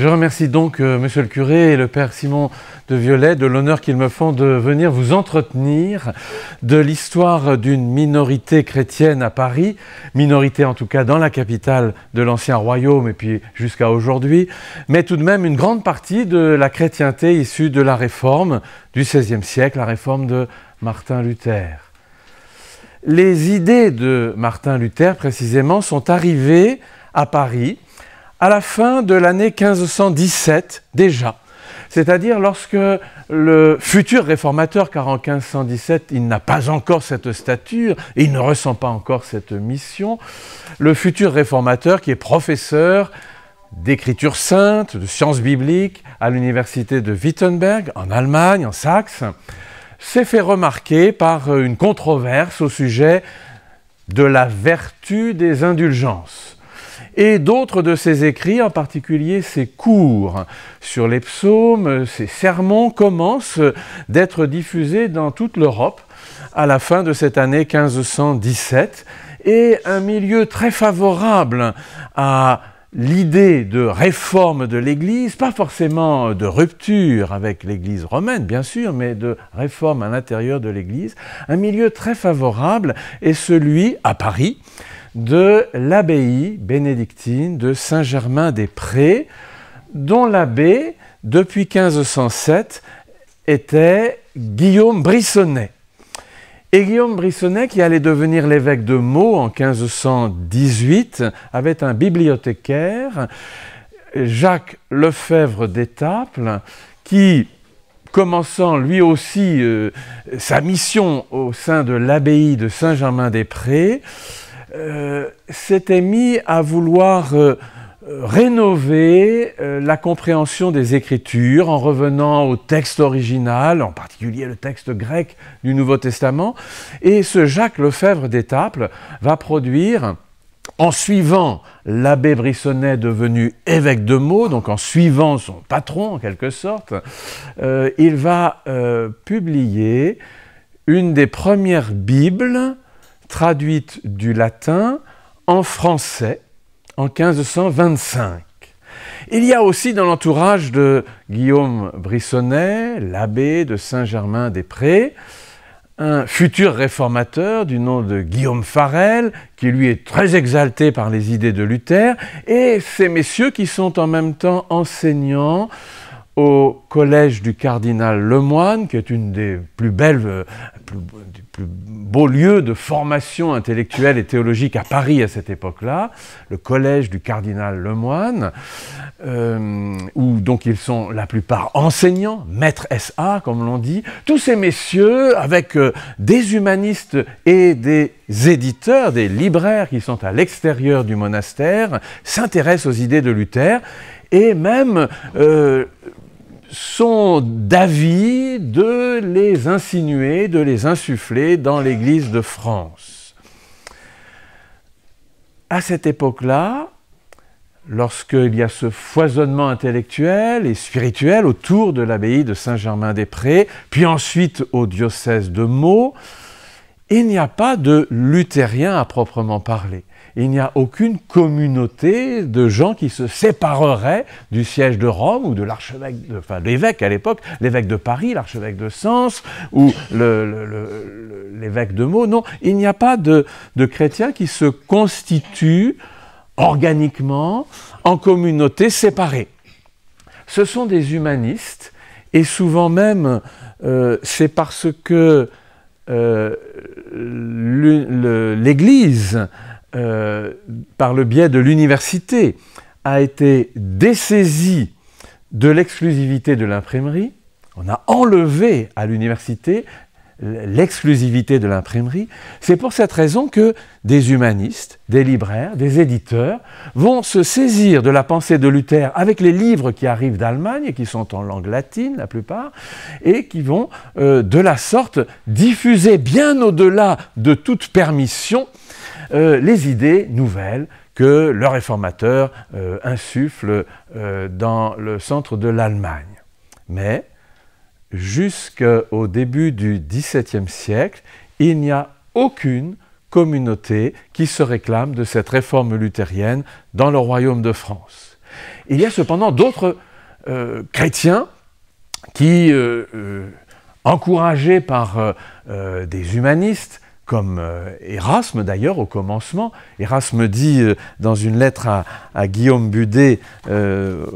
Je remercie donc euh, Monsieur le curé et le Père Simon de Violet de l'honneur qu'ils me font de venir vous entretenir de l'histoire d'une minorité chrétienne à Paris, minorité en tout cas dans la capitale de l'ancien royaume et puis jusqu'à aujourd'hui, mais tout de même une grande partie de la chrétienté issue de la réforme du XVIe siècle, la réforme de Martin Luther. Les idées de Martin Luther précisément sont arrivées à Paris à la fin de l'année 1517 déjà, c'est-à-dire lorsque le futur réformateur, car en 1517 il n'a pas encore cette stature, il ne ressent pas encore cette mission, le futur réformateur qui est professeur d'écriture sainte, de sciences bibliques à l'université de Wittenberg en Allemagne, en Saxe, s'est fait remarquer par une controverse au sujet de la vertu des indulgences et d'autres de ses écrits, en particulier ses cours sur les psaumes, ses sermons, commencent d'être diffusés dans toute l'Europe à la fin de cette année 1517, et un milieu très favorable à l'idée de réforme de l'Église, pas forcément de rupture avec l'Église romaine, bien sûr, mais de réforme à l'intérieur de l'Église, un milieu très favorable est celui, à Paris, de l'abbaye bénédictine de Saint-Germain-des-Prés, dont l'abbé, depuis 1507, était Guillaume Brissonnet. Et Guillaume Brissonnet, qui allait devenir l'évêque de Meaux en 1518, avait un bibliothécaire, Jacques Lefebvre d'Étaples, qui, commençant lui aussi euh, sa mission au sein de l'abbaye de Saint-Germain-des-Prés, euh, s'était mis à vouloir euh, euh, rénover la compréhension des Écritures en revenant au texte original, en particulier le texte grec du Nouveau Testament. Et ce Jacques Lefebvre d'Étaples va produire en suivant l'abbé Brissonnet devenu évêque de Meaux, donc en suivant son patron en quelque sorte, il va publier une des premières Bibles traduite du latin en français en 1525. Il y a aussi dans l'entourage de Guillaume Brissonnet, l'abbé de Saint-Germain-des-Prés, un futur réformateur du nom de Guillaume Farel, qui lui est très exalté par les idées de Luther, et ces messieurs qui sont en même temps enseignants au collège du cardinal Lemoine, qui est une des plus belles, euh, beau lieu de formation intellectuelle et théologique à Paris à cette époque-là, le collège du cardinal Lemoine, euh, où donc ils sont la plupart enseignants, maîtres SA comme l'on dit, tous ces messieurs avec euh, des humanistes et des éditeurs, des libraires qui sont à l'extérieur du monastère, s'intéressent aux idées de Luther et même... Euh, sont d'avis de les insinuer, de les insuffler dans l'Église de France. À cette époque-là, lorsqu'il y a ce foisonnement intellectuel et spirituel autour de l'abbaye de Saint-Germain-des-Prés, puis ensuite au diocèse de Meaux, il n'y a pas de luthériens à proprement parler. Il n'y a aucune communauté de gens qui se sépareraient du siège de Rome ou de l'archevêque, de, l'évêque à l'époque, l'évêque de Paris, l'archevêque de Sens ou l'évêque de Meaux. Non, il n'y a pas de, chrétiens qui se constituent organiquement en communauté séparée. Ce sont des humanistes et souvent même euh, c'est parce que euh, l'Église, euh, par le biais de l'université, a été dessaisie de l'exclusivité de l'imprimerie, on a enlevé à l'université l'exclusivité de l'imprimerie. C'est pour cette raison que des humanistes, des libraires, des éditeurs vont se saisir de la pensée de Luther avec les livres qui arrivent d'Allemagne et qui sont en langue latine la plupart, et qui vont euh, de la sorte diffuser bien au-delà de toute permission euh, les idées nouvelles que le réformateur euh, insuffle dans le centre de l'Allemagne. Mais jusqu'au début du XVIIe siècle, il n'y a aucune communauté qui se réclame de cette réforme luthérienne dans le royaume de France. Il y a cependant d'autres euh, chrétiens qui, euh, euh, encouragés par des humanistes, comme euh, Erasme d'ailleurs au commencement. Erasme dit euh, dans une lettre à, Guillaume Budet, euh,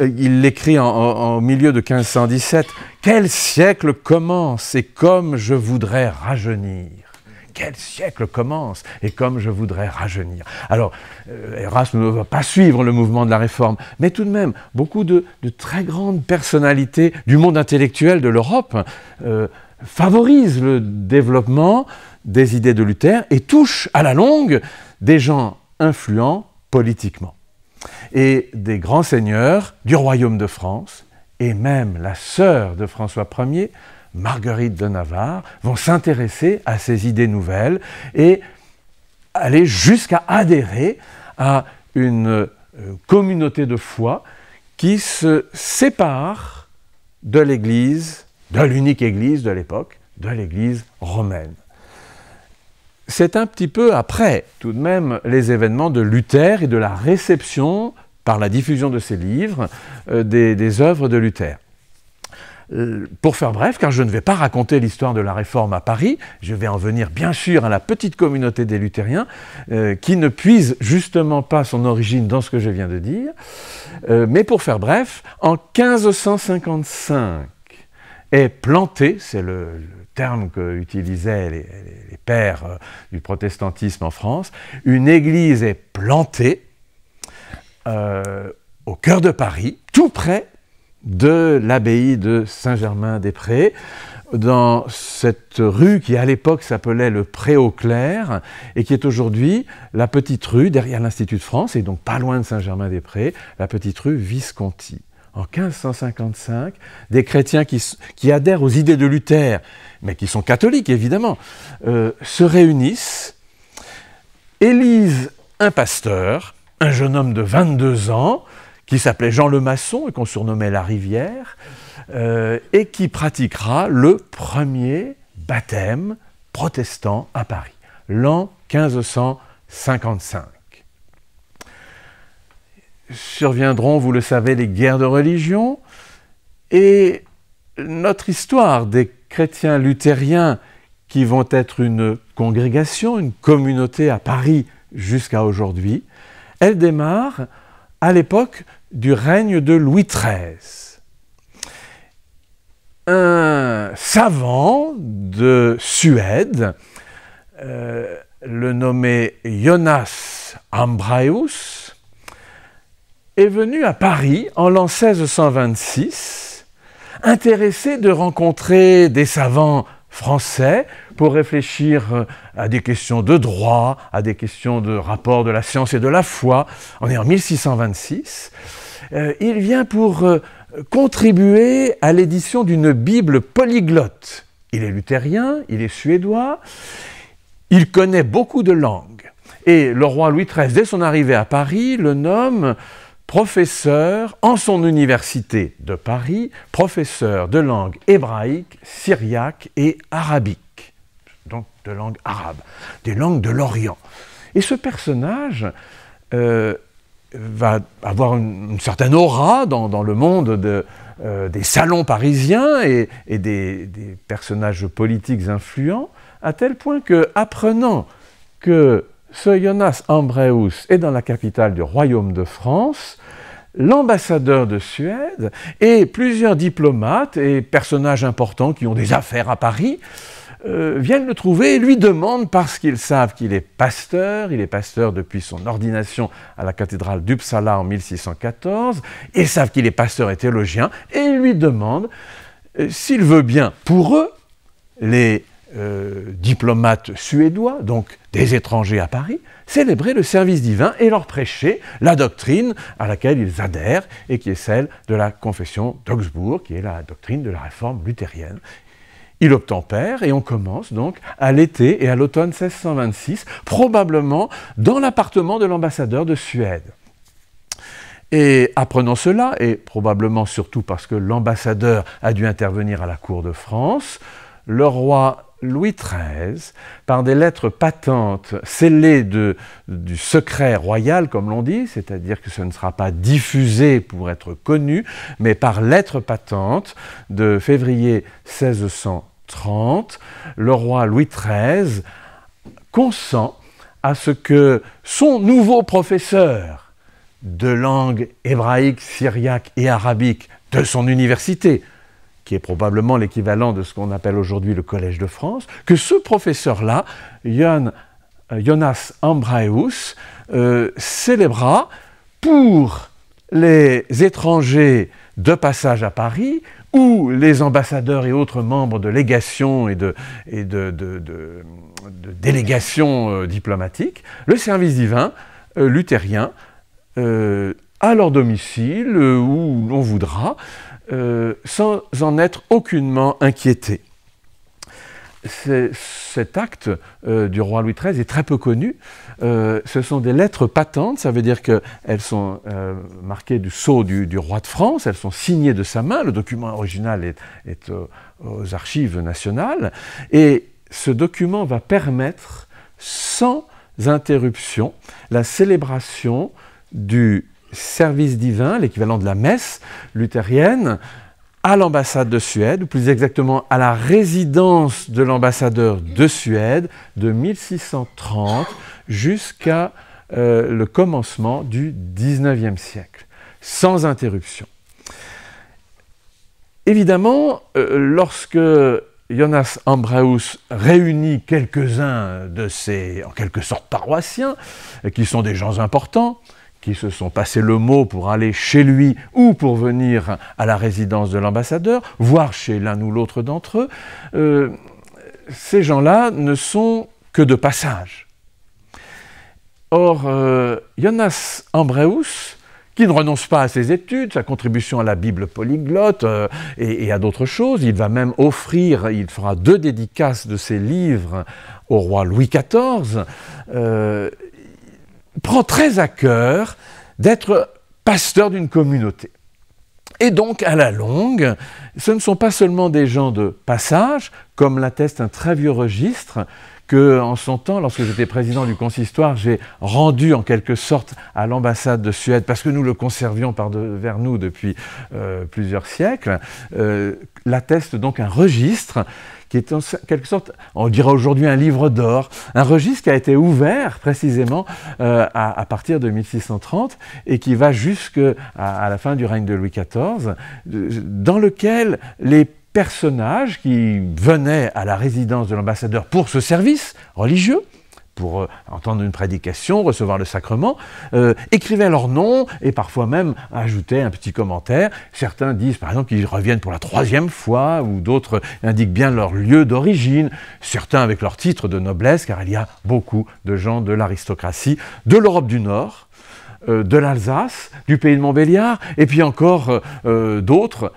il l'écrit en, milieu de 1517, Quel siècle commence et comme je voudrais rajeunir. Quel siècle commence et comme je voudrais rajeunir. Alors, Erasme ne va pas suivre le mouvement de la réforme, mais tout de même, beaucoup de, de très grandes personnalités du monde intellectuel de l'Europe favorise le développement des idées de Luther et touche à la longue des gens influents politiquement et des grands seigneurs du royaume de France et même la sœur de François Ier, Marguerite de Navarre, vont s'intéresser à ces idées nouvelles et aller jusqu'à adhérer à une euh, communauté de foi qui se sépare de l'Église de l'unique Église de l'époque, de l'Église romaine. C'est un petit peu après, tout de même, les événements de Luther et de la réception, par la diffusion de ses livres, euh, des, œuvres de Luther euh, pour faire bref, car je ne vais pas raconter l'histoire de la réforme à Paris, je vais en venir bien sûr à la petite communauté des luthériens, euh, qui ne puise justement pas son origine dans ce que je viens de dire. mais pour faire bref, en 1555, est plantée, c'est le, terme que utilisaient les, pères euh, du protestantisme en France, une église est plantée euh, au cœur de Paris, tout près de l'abbaye de Saint-Germain-des-Prés, dans cette rue qui à l'époque s'appelait le Pré aux Clairs et qui est aujourd'hui la petite rue derrière l'Institut de France et donc pas loin de Saint-Germain-des-Prés, la petite rue Visconti en 1555, des chrétiens qui, adhèrent aux idées de Luther, mais qui sont catholiques évidemment, euh, se réunissent, élisent un pasteur, un jeune homme de 22 ans, qui s'appelait Jean le Maçon et qu'on surnommait la rivière, euh, et qui pratiquera le premier baptême protestant à Paris, l'an 1555 surviendront, vous le savez, les guerres de religion, et notre histoire des chrétiens luthériens qui vont être une congrégation, une communauté à Paris jusqu'à aujourd'hui, elle démarre à l'époque du règne de Louis XIII. Un savant de Suède, euh, le nommé Jonas Ambraeus, est venu à Paris en l'an 1626, intéressé de rencontrer des savants français pour réfléchir euh, à des questions de droit, à des questions de rapport de la science et de la foi. On est en 1626. Euh, il vient pour euh, contribuer à l'édition d'une Bible polyglotte. Il est luthérien, il est suédois, il connaît beaucoup de langues. Et le roi Louis XIII, dès son arrivée à Paris, le nomme professeur en son université de Paris, professeur de langue hébraïque, syriaque et arabique, donc de langue arabe, des langues de l'Orient. Et ce personnage euh, va avoir une, certaine aura dans, le monde euh, des salons parisiens et, des, personnages politiques influents, à tel point que, apprenant que ce Jonas Ambreus est dans la capitale du royaume de France, l'ambassadeur de Suède et plusieurs diplomates et personnages importants qui ont des affaires à Paris euh, viennent le trouver et lui demandent, parce qu'ils savent qu'il est pasteur, il est pasteur depuis son ordination à la cathédrale d'Uppsala en 1614, et savent qu'il est pasteur et théologien, et lui demandent euh, s'il veut bien, pour eux, les euh, diplomates suédois, donc des étrangers à Paris, célébrer le service divin et leur prêcher la doctrine à laquelle ils adhèrent et qui est celle de la confession d'Augsbourg, qui est la doctrine de la réforme luthérienne. Il obtempère et on commence donc à l'été et à l'automne 1626, probablement dans l'appartement de l'ambassadeur de Suède. Et apprenant cela, et probablement surtout parce que l'ambassadeur a dû intervenir à la cour de France, le roi Louis XIII, par des lettres patentes scellées du secret royal, comme l'on dit, c'est-à-dire que ce ne sera pas diffusé pour être connu, mais par lettres patentes de février 1630, le roi Louis XIII consent à ce que son nouveau professeur de langue hébraïque, syriaque et arabique de son université, qui est probablement l'équivalent de ce qu'on appelle aujourd'hui le Collège de France, que ce professeur-là, euh, Jonas Ambraeus, euh, célébra pour les étrangers de passage à Paris ou les ambassadeurs et autres membres de légations et de, et de, délégations euh, diplomatiques, le service divin euh, luthérien à leur domicile, où l'on voudra, euh, sans en être aucunement inquiété. Cet acte euh, du roi Louis XIII est très peu connu. Euh, ce sont des lettres patentes, ça veut dire qu'elles sont marquées du sceau du, roi de France, elles sont signées de sa main, le document original est aux archives nationales, et ce document va permettre sans interruption la célébration du service divin, l'équivalent de la messe luthérienne, à l'ambassade de Suède, ou plus exactement à la résidence de l'ambassadeur de Suède, de 1630 jusqu'à euh, le commencement du 19e siècle, sans interruption. Évidemment, euh, lorsque Jonas Ambraus réunit quelques-uns de ses, en quelque sorte, paroissiens, euh, qui sont des gens importants, qui se sont passés le mot pour aller chez lui ou pour venir à la résidence de l'ambassadeur, voire chez l'un ou l'autre d'entre eux, euh, ces gens-là ne sont que de passage. Or, euh, Jonas Ambreus, qui ne renonce pas à ses études, sa contribution à la Bible polyglotte euh, et, à d'autres choses. Il va même offrir, il fera deux dédicaces de ses livres au roi Louis XIV prend très à cœur d'être pasteur d'une communauté. Et donc, à la longue, ce ne sont pas seulement des gens de passage, comme l'atteste un très vieux registre, que, en son temps, lorsque j'étais président du consistoire, j'ai rendu en quelque sorte à l'ambassade de Suède, parce que nous le conservions par vers nous depuis euh, plusieurs siècles, euh, l'atteste donc un registre qui est en quelque sorte, on dirait aujourd'hui un livre d'or, un registre qui a été ouvert précisément euh, à, partir de 1630 et qui va jusqu'à à la fin du règne de Louis XIV, dans lequel les personnages qui venaient à la résidence de l'ambassadeur pour ce service religieux, pour euh, entendre une prédication, recevoir le sacrement, euh, écrivaient leur nom et parfois même ajoutaient un petit commentaire. Certains disent par exemple qu'ils reviennent pour la troisième fois ou d'autres indiquent bien leur lieu d'origine, certains avec leur titre de noblesse car il y a beaucoup de gens de l'aristocratie de l'Europe du Nord, euh, de l'Alsace, du pays de Montbéliard et puis encore d'autres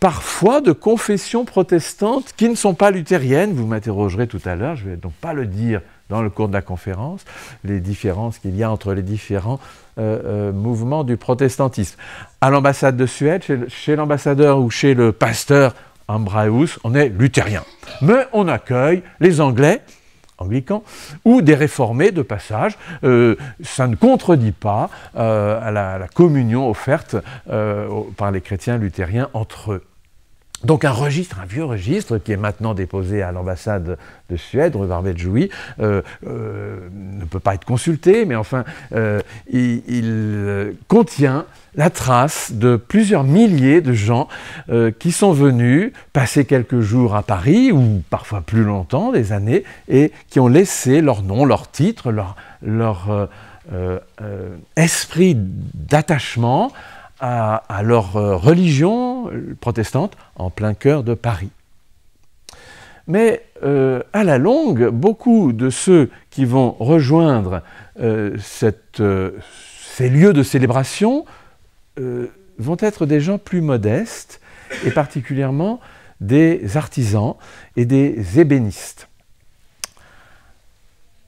parfois de confessions protestantes qui ne sont pas luthériennes, vous m'interrogerez tout à l'heure, je ne vais donc pas le dire dans le cours de la conférence, les différences qu'il y a entre les différents euh, euh, mouvements du protestantisme. À l'ambassade de Suède, chez, l'ambassadeur ou chez le pasteur Ambraeus, on est luthérien. Mais on accueille les Anglais, anglicans, ou des réformés de passage. Euh, ça ne contredit pas la, communion offerte par les chrétiens luthériens entre eux. Donc un registre, un vieux registre qui est maintenant déposé à l'ambassade de Suède, rue Barbet-Jouy, euh, euh, ne peut pas être consulté, mais enfin, euh, il, contient la trace de plusieurs milliers de gens qui sont venus passer quelques jours à Paris, ou parfois plus longtemps, des années, et qui ont laissé leur nom, leur titre, leur esprit d'attachement à, leur euh, religion euh, protestante en plein cœur de Paris. Mais euh, à la longue, beaucoup de ceux qui vont rejoindre ces lieux de célébration vont être des gens plus modestes, et particulièrement des artisans et des ébénistes.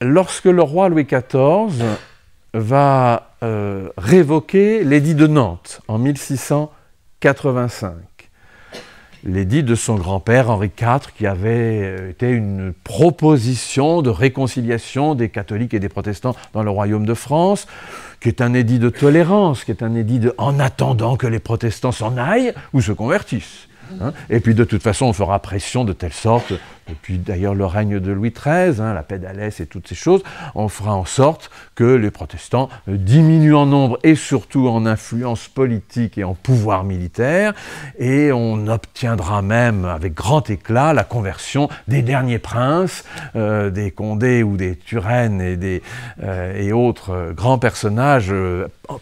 Lorsque le roi Louis XIV va euh, révoquer l'édit de Nantes en 1685. L'édit de son grand-père Henri IV, qui avait euh, été une proposition de réconciliation des catholiques et des protestants dans le royaume de France, qui est un édit de tolérance, qui est un édit de en attendant que les protestants s'en aillent ou se convertissent. Hein. et puis de toute façon, on fera pression de telle sorte et puis d'ailleurs le règne de Louis XIII, hein, la paix d'Alès et toutes ces choses, on fera en sorte que les protestants euh, diminuent en nombre et surtout en influence politique et en pouvoir militaire, et on obtiendra même avec grand éclat la conversion des derniers princes, euh, des Condés ou des Turennes et, des, euh, et autres grands personnages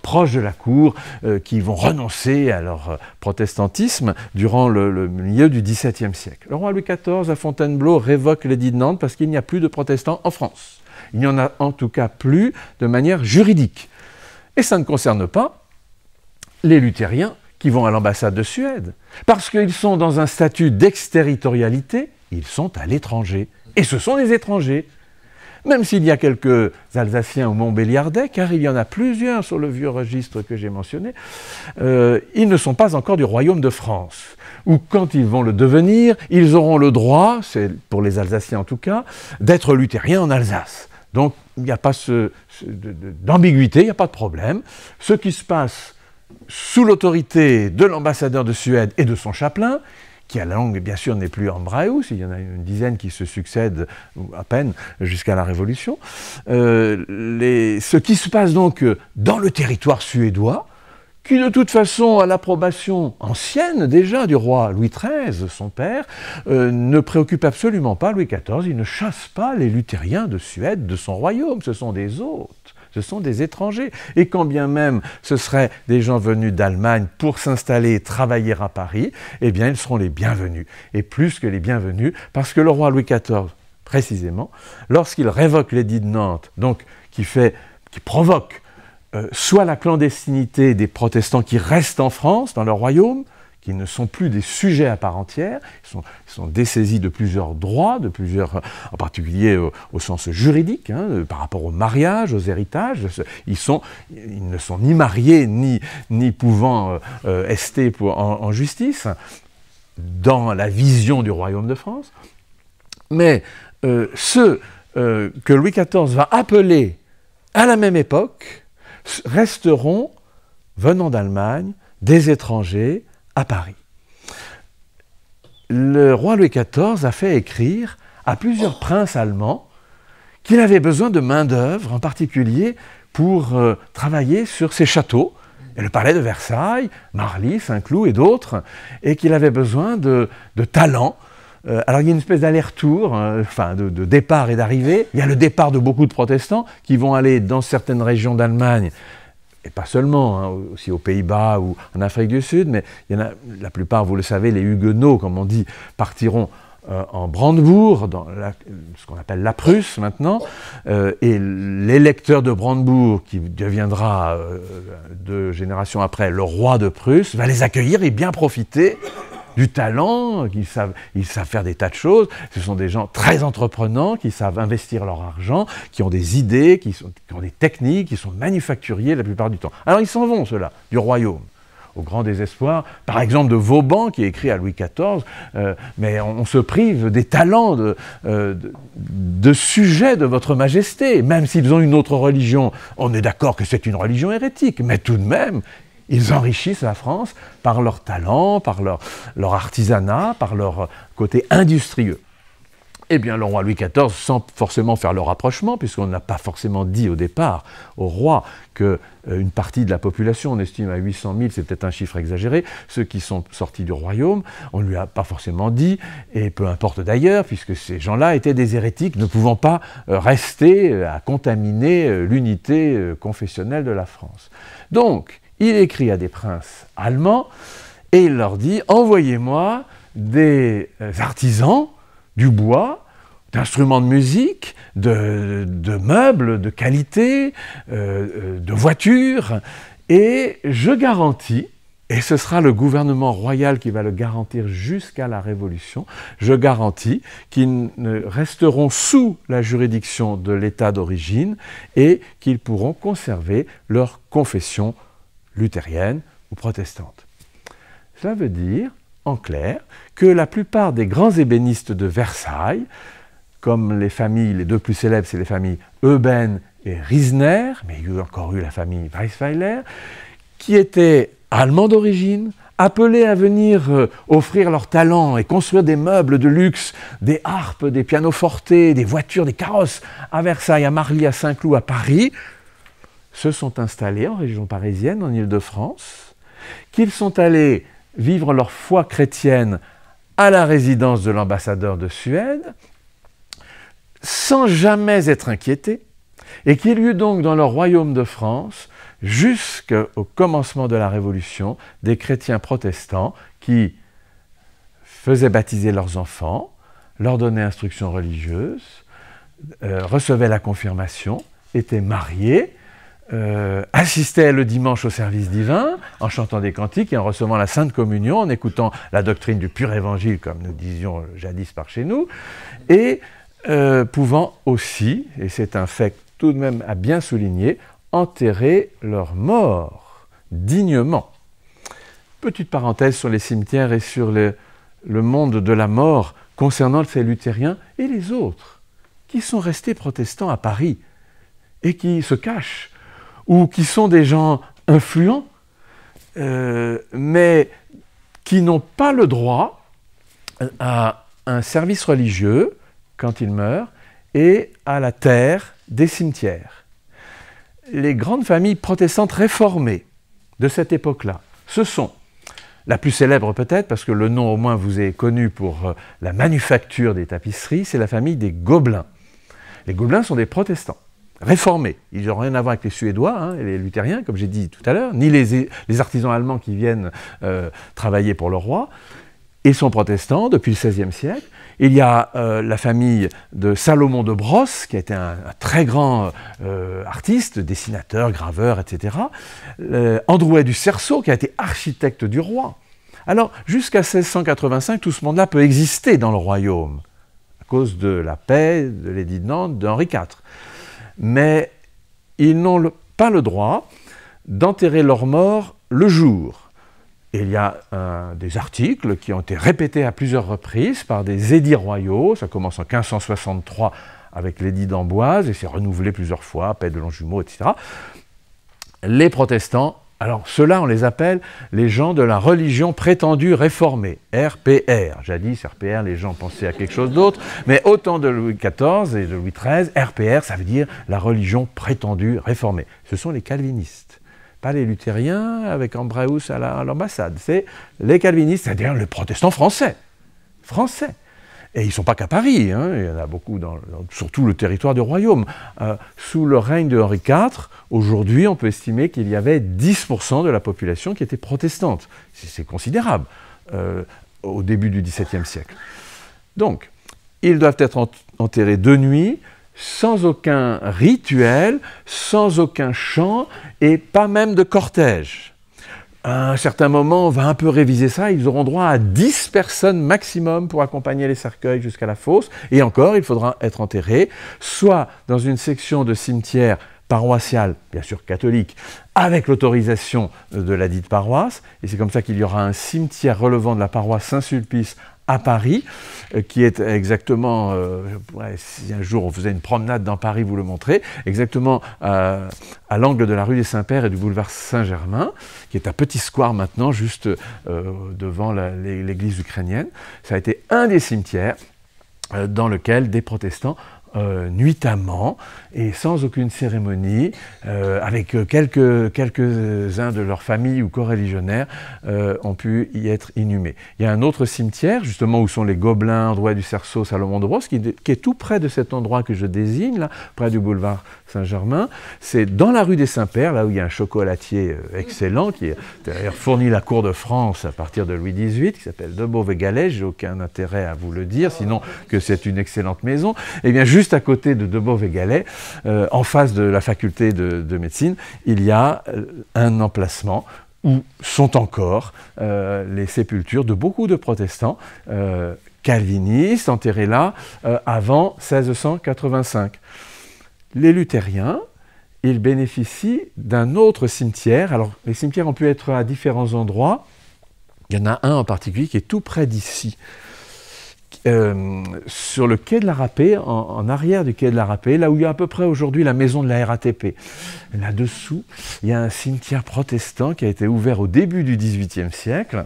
proches de la cour qui vont renoncer à leur protestantisme durant le, le milieu du XVIIe siècle. Le roi Louis XIV à Fontainebleau révoque l'édit de Nantes parce qu'il n'y a plus de protestants en France. Il n'y en a en tout cas plus de manière juridique. Et ça ne concerne pas les luthériens qui vont à l'ambassade de Suède. Parce qu'ils sont dans un statut d'exterritorialité, ils sont à l'étranger. Et ce sont des étrangers. Même s'il y a quelques Alsaciens ou Montbéliardais, car il y en a plusieurs sur le vieux registre que j'ai mentionné, euh, ils ne sont pas encore du royaume de France ou quand ils vont le devenir, ils auront le droit, c'est pour les Alsaciens en tout cas, d'être luthériens en Alsace. Donc il n'y a pas d'ambiguïté, il n'y a pas de problème. Ce qui se passe sous l'autorité de l'ambassadeur de Suède et de son chapelain, qui à la longue, bien sûr, n'est plus en Braille, il y en a une dizaine qui se succèdent à peine jusqu'à la Révolution. Euh, les, ce qui se passe donc euh, dans le territoire suédois, qui de toute façon, à l'approbation ancienne déjà du roi Louis XIII, son père, euh, ne préoccupe absolument pas Louis XIV, il ne chasse pas les luthériens de Suède de son royaume, ce sont des hôtes, Ce sont des étrangers. Et quand bien même ce seraient des gens venus d'Allemagne pour s'installer et travailler à Paris, eh bien, ils seront les bienvenus. Et plus que les bienvenus, parce que le roi Louis XIV, précisément, lorsqu'il révoque l'édit de Nantes, donc qui fait qui provoque euh, soit la clandestinité des protestants qui restent en France, dans leur royaume, qui ne sont plus des sujets à part entière, ils sont, dessaisis de plusieurs droits, de plusieurs, euh, en particulier euh, au, sens juridique, hein, par rapport au mariage, aux héritages. Ils, ne sont ni mariés, ni, pouvant rester en, justice, dans la vision du royaume de France. Mais ce ceux que Louis XIV va appeler à la même époque, resteront, venant d'Allemagne, des étrangers à Paris. Le roi Louis XIV a fait écrire à plusieurs oh. princes allemands qu'il avait besoin de main-d'œuvre, en particulier pour euh, travailler sur ses châteaux, et le palais de Versailles, Marly, Saint-Cloud et d'autres, et qu'il avait besoin de, de talents euh, alors il y a une espèce d'aller-retour, euh, enfin de, départ et d'arrivée. Il y a le départ de beaucoup de protestants qui vont aller dans certaines régions d'Allemagne, et pas seulement, hein, aussi aux Pays-Bas ou en Afrique du Sud, mais la plupart, vous le savez, les huguenots, comme on dit, partiront euh, en Brandebourg, dans ce qu'on appelle la Prusse maintenant, et l'électeur de Brandebourg, qui deviendra de deux générations après le roi de Prusse, va les accueillir et bien profiter du talent, ils savent, ils savent faire des tas de choses. Ce sont des gens très entreprenants, qui savent investir leur argent, qui ont des idées, qui, ont des techniques, qui sont manufacturiers la plupart du temps. Alors ils s'en vont, ceux-là, du royaume au grand désespoir, par exemple de Vauban qui écrit à Louis XIV, euh, mais on, se prive des talents euh, de, de sujets de votre majesté, même s'ils ont une autre religion. On est d'accord que c'est une religion hérétique, mais tout de même, ils enrichissent la France par leur talent, par leur, artisanat, par leur euh, côté industrieux. Eh bien, le roi Louis XIV, sans forcément faire le rapprochement, puisqu'on n'a pas forcément dit au départ au roi qu'une euh, partie de la population, on estime à 800 000, c'est peut-être un chiffre exagéré, ceux qui sont sortis du royaume, on ne lui a pas forcément dit, et peu importe d'ailleurs, puisque ces gens-là étaient des hérétiques, ne pouvant pas euh, rester à contaminer l'unité confessionnelle de la France. Donc, il écrit à des princes allemands et il leur dit Envoyez-moi des euh, artisans du bois, d'instruments de musique, de, meubles de qualité, euh, euh, de voitures, et je garantis et ce sera le gouvernement royal qui va le garantir jusqu'à la Révolution. Je garantis qu'ils ne resteront sous la juridiction de l'État d'origine et qu'ils pourront conserver leur confession luthérienne ou protestante. Cela veut dire, en clair, que la plupart des grands ébénistes de Versailles, comme les familles, les deux plus célèbres, c'est les familles Euben et Riesner, mais il y a encore eu la famille Weisweiler, qui étaient allemands d'origine, appelés à venir euh, offrir leurs talents et construire des meubles de luxe, des harpes, des fortés, des voitures, des carrosses à Versailles, à Marly, à Saint-Cloud, à Paris, se sont installés en région parisienne, en Île-de-France, qu'ils sont allés vivre leur foi chrétienne à la résidence de l'ambassadeur de Suède, sans jamais être inquiétés, et qu'il y eut donc dans leur royaume de France, jusqu'au commencement de la Révolution, des chrétiens protestants qui faisaient baptiser leurs enfants, leur donnaient instruction religieuse, euh, recevaient la confirmation, étaient mariés, euh, assistaient le dimanche au service divin en chantant des cantiques et en recevant la Sainte Communion, en écoutant la doctrine du pur évangile, comme nous disions jadis par chez nous, et euh, pouvant aussi, et c'est un fait tout de même à bien souligner, enterrer leur mort dignement. Petite parenthèse sur les cimetières et sur le, monde de la mort concernant ces luthériens et les autres qui sont restés protestants à Paris et qui se cachent ou qui sont des gens influents, euh, mais qui n'ont pas le droit à un service religieux quand ils meurent et à la terre des cimetières. Les grandes familles protestantes réformées de cette époque-là, ce sont la plus célèbre peut-être, parce que le nom au moins vous est connu pour euh, la manufacture des tapisseries, c'est la famille des Gobelins. Les Gobelins sont des protestants réformés. Ils n'ont rien à voir avec les Suédois hein, et les luthériens, comme j'ai dit tout à l'heure, ni les, artisans allemands qui viennent euh, travailler pour le roi. et sont protestants depuis le XVIe siècle. Il y a euh, la famille de Salomon de Brosse, qui a été un, très grand euh, artiste, dessinateur, graveur, etc. Androuet du Cerceau, qui a été architecte du roi. Alors, jusqu'à 1685, tout ce monde-là peut exister dans le royaume, à cause de la paix de l'édit de Nantes d'Henri IV mais ils n'ont pas le droit d'enterrer leurs morts le jour. il y a des articles qui ont été répétés à plusieurs reprises par des édits royaux, ça commence en 1563 avec l'édit d'Amboise et s'est renouvelé plusieurs fois, paix de jumeaux, etc. Les protestants alors ceux-là, on les appelle les gens de la religion prétendue réformée, RPR. Jadis, RPR, les gens pensaient à quelque chose d'autre, mais autant de Louis XIV et de Louis XIII, RPR, ça veut dire la religion prétendue réformée. Ce sont les calvinistes pas les luthériens avec Ambraus à l'ambassade, c'est les calvinistes, c'est-à-dire le protestant français. Français et ils ne sont pas qu'à Paris, hein. il y en a beaucoup, dans, surtout le territoire du royaume. Euh, sous le règne de Henri IV, aujourd'hui, on peut estimer qu'il y avait 10% de la population qui était protestante. C'est considérable euh, au début du XVIIe siècle. Donc, ils doivent être enterrés de nuit, sans aucun rituel, sans aucun chant et pas même de cortège à un certain moment, on va un peu réviser ça. Ils auront droit à 10 personnes maximum pour accompagner les cercueils jusqu'à la fosse. Et encore, il faudra être enterré soit dans une section de cimetière paroissiale, bien sûr catholique, avec l'autorisation de la dite paroisse. Et c'est comme ça qu'il y aura un cimetière relevant de la paroisse Saint-Sulpice à Paris, euh, qui est exactement, euh, si un jour on faisait une promenade dans Paris, vous le montrez, exactement à, l'angle de la rue des Saints-Pères et du boulevard Saint-Germain, qui est un petit square maintenant, juste euh, devant l'église ukrainienne. Ça a été un des cimetières dans lequel des protestants nuitamment et sans aucune cérémonie, euh, avec euh, quelques, quelques-uns de leurs familles ou coreligionnaires euh, ont pu y être inhumés. Il y a un autre cimetière, justement, où sont les gobelins, Droit du Cerceau, Salomon de Rose, qui, est tout près de cet endroit que je désigne, là, près du boulevard Saint-Germain. C'est dans la rue des Saints-Pères, là où il y a un chocolatier excellent, qui d'ailleurs fournit la cour de France à partir de Louis XVIII, qui s'appelle De Beauvais-Galais. J'ai aucun intérêt à vous le dire, sinon que c'est une excellente maison. Et eh bien, juste à côté de De Beauvais-Galais, euh, en face de la faculté de, médecine, il y a euh, un emplacement où sont encore euh, les sépultures de beaucoup de protestants calvinistes enterrés là avant 1685. Les luthériens, ils bénéficient d'un autre cimetière. Alors les cimetières ont pu être à différents endroits. Il y en a un en particulier qui est tout près d'ici, euh, sur le quai de la Rapée, en, arrière du quai de la Rapée, là où il y a à peu près aujourd'hui la maison de la RATP. Là-dessous, il y a un cimetière protestant qui a été ouvert au début du XVIIIe siècle,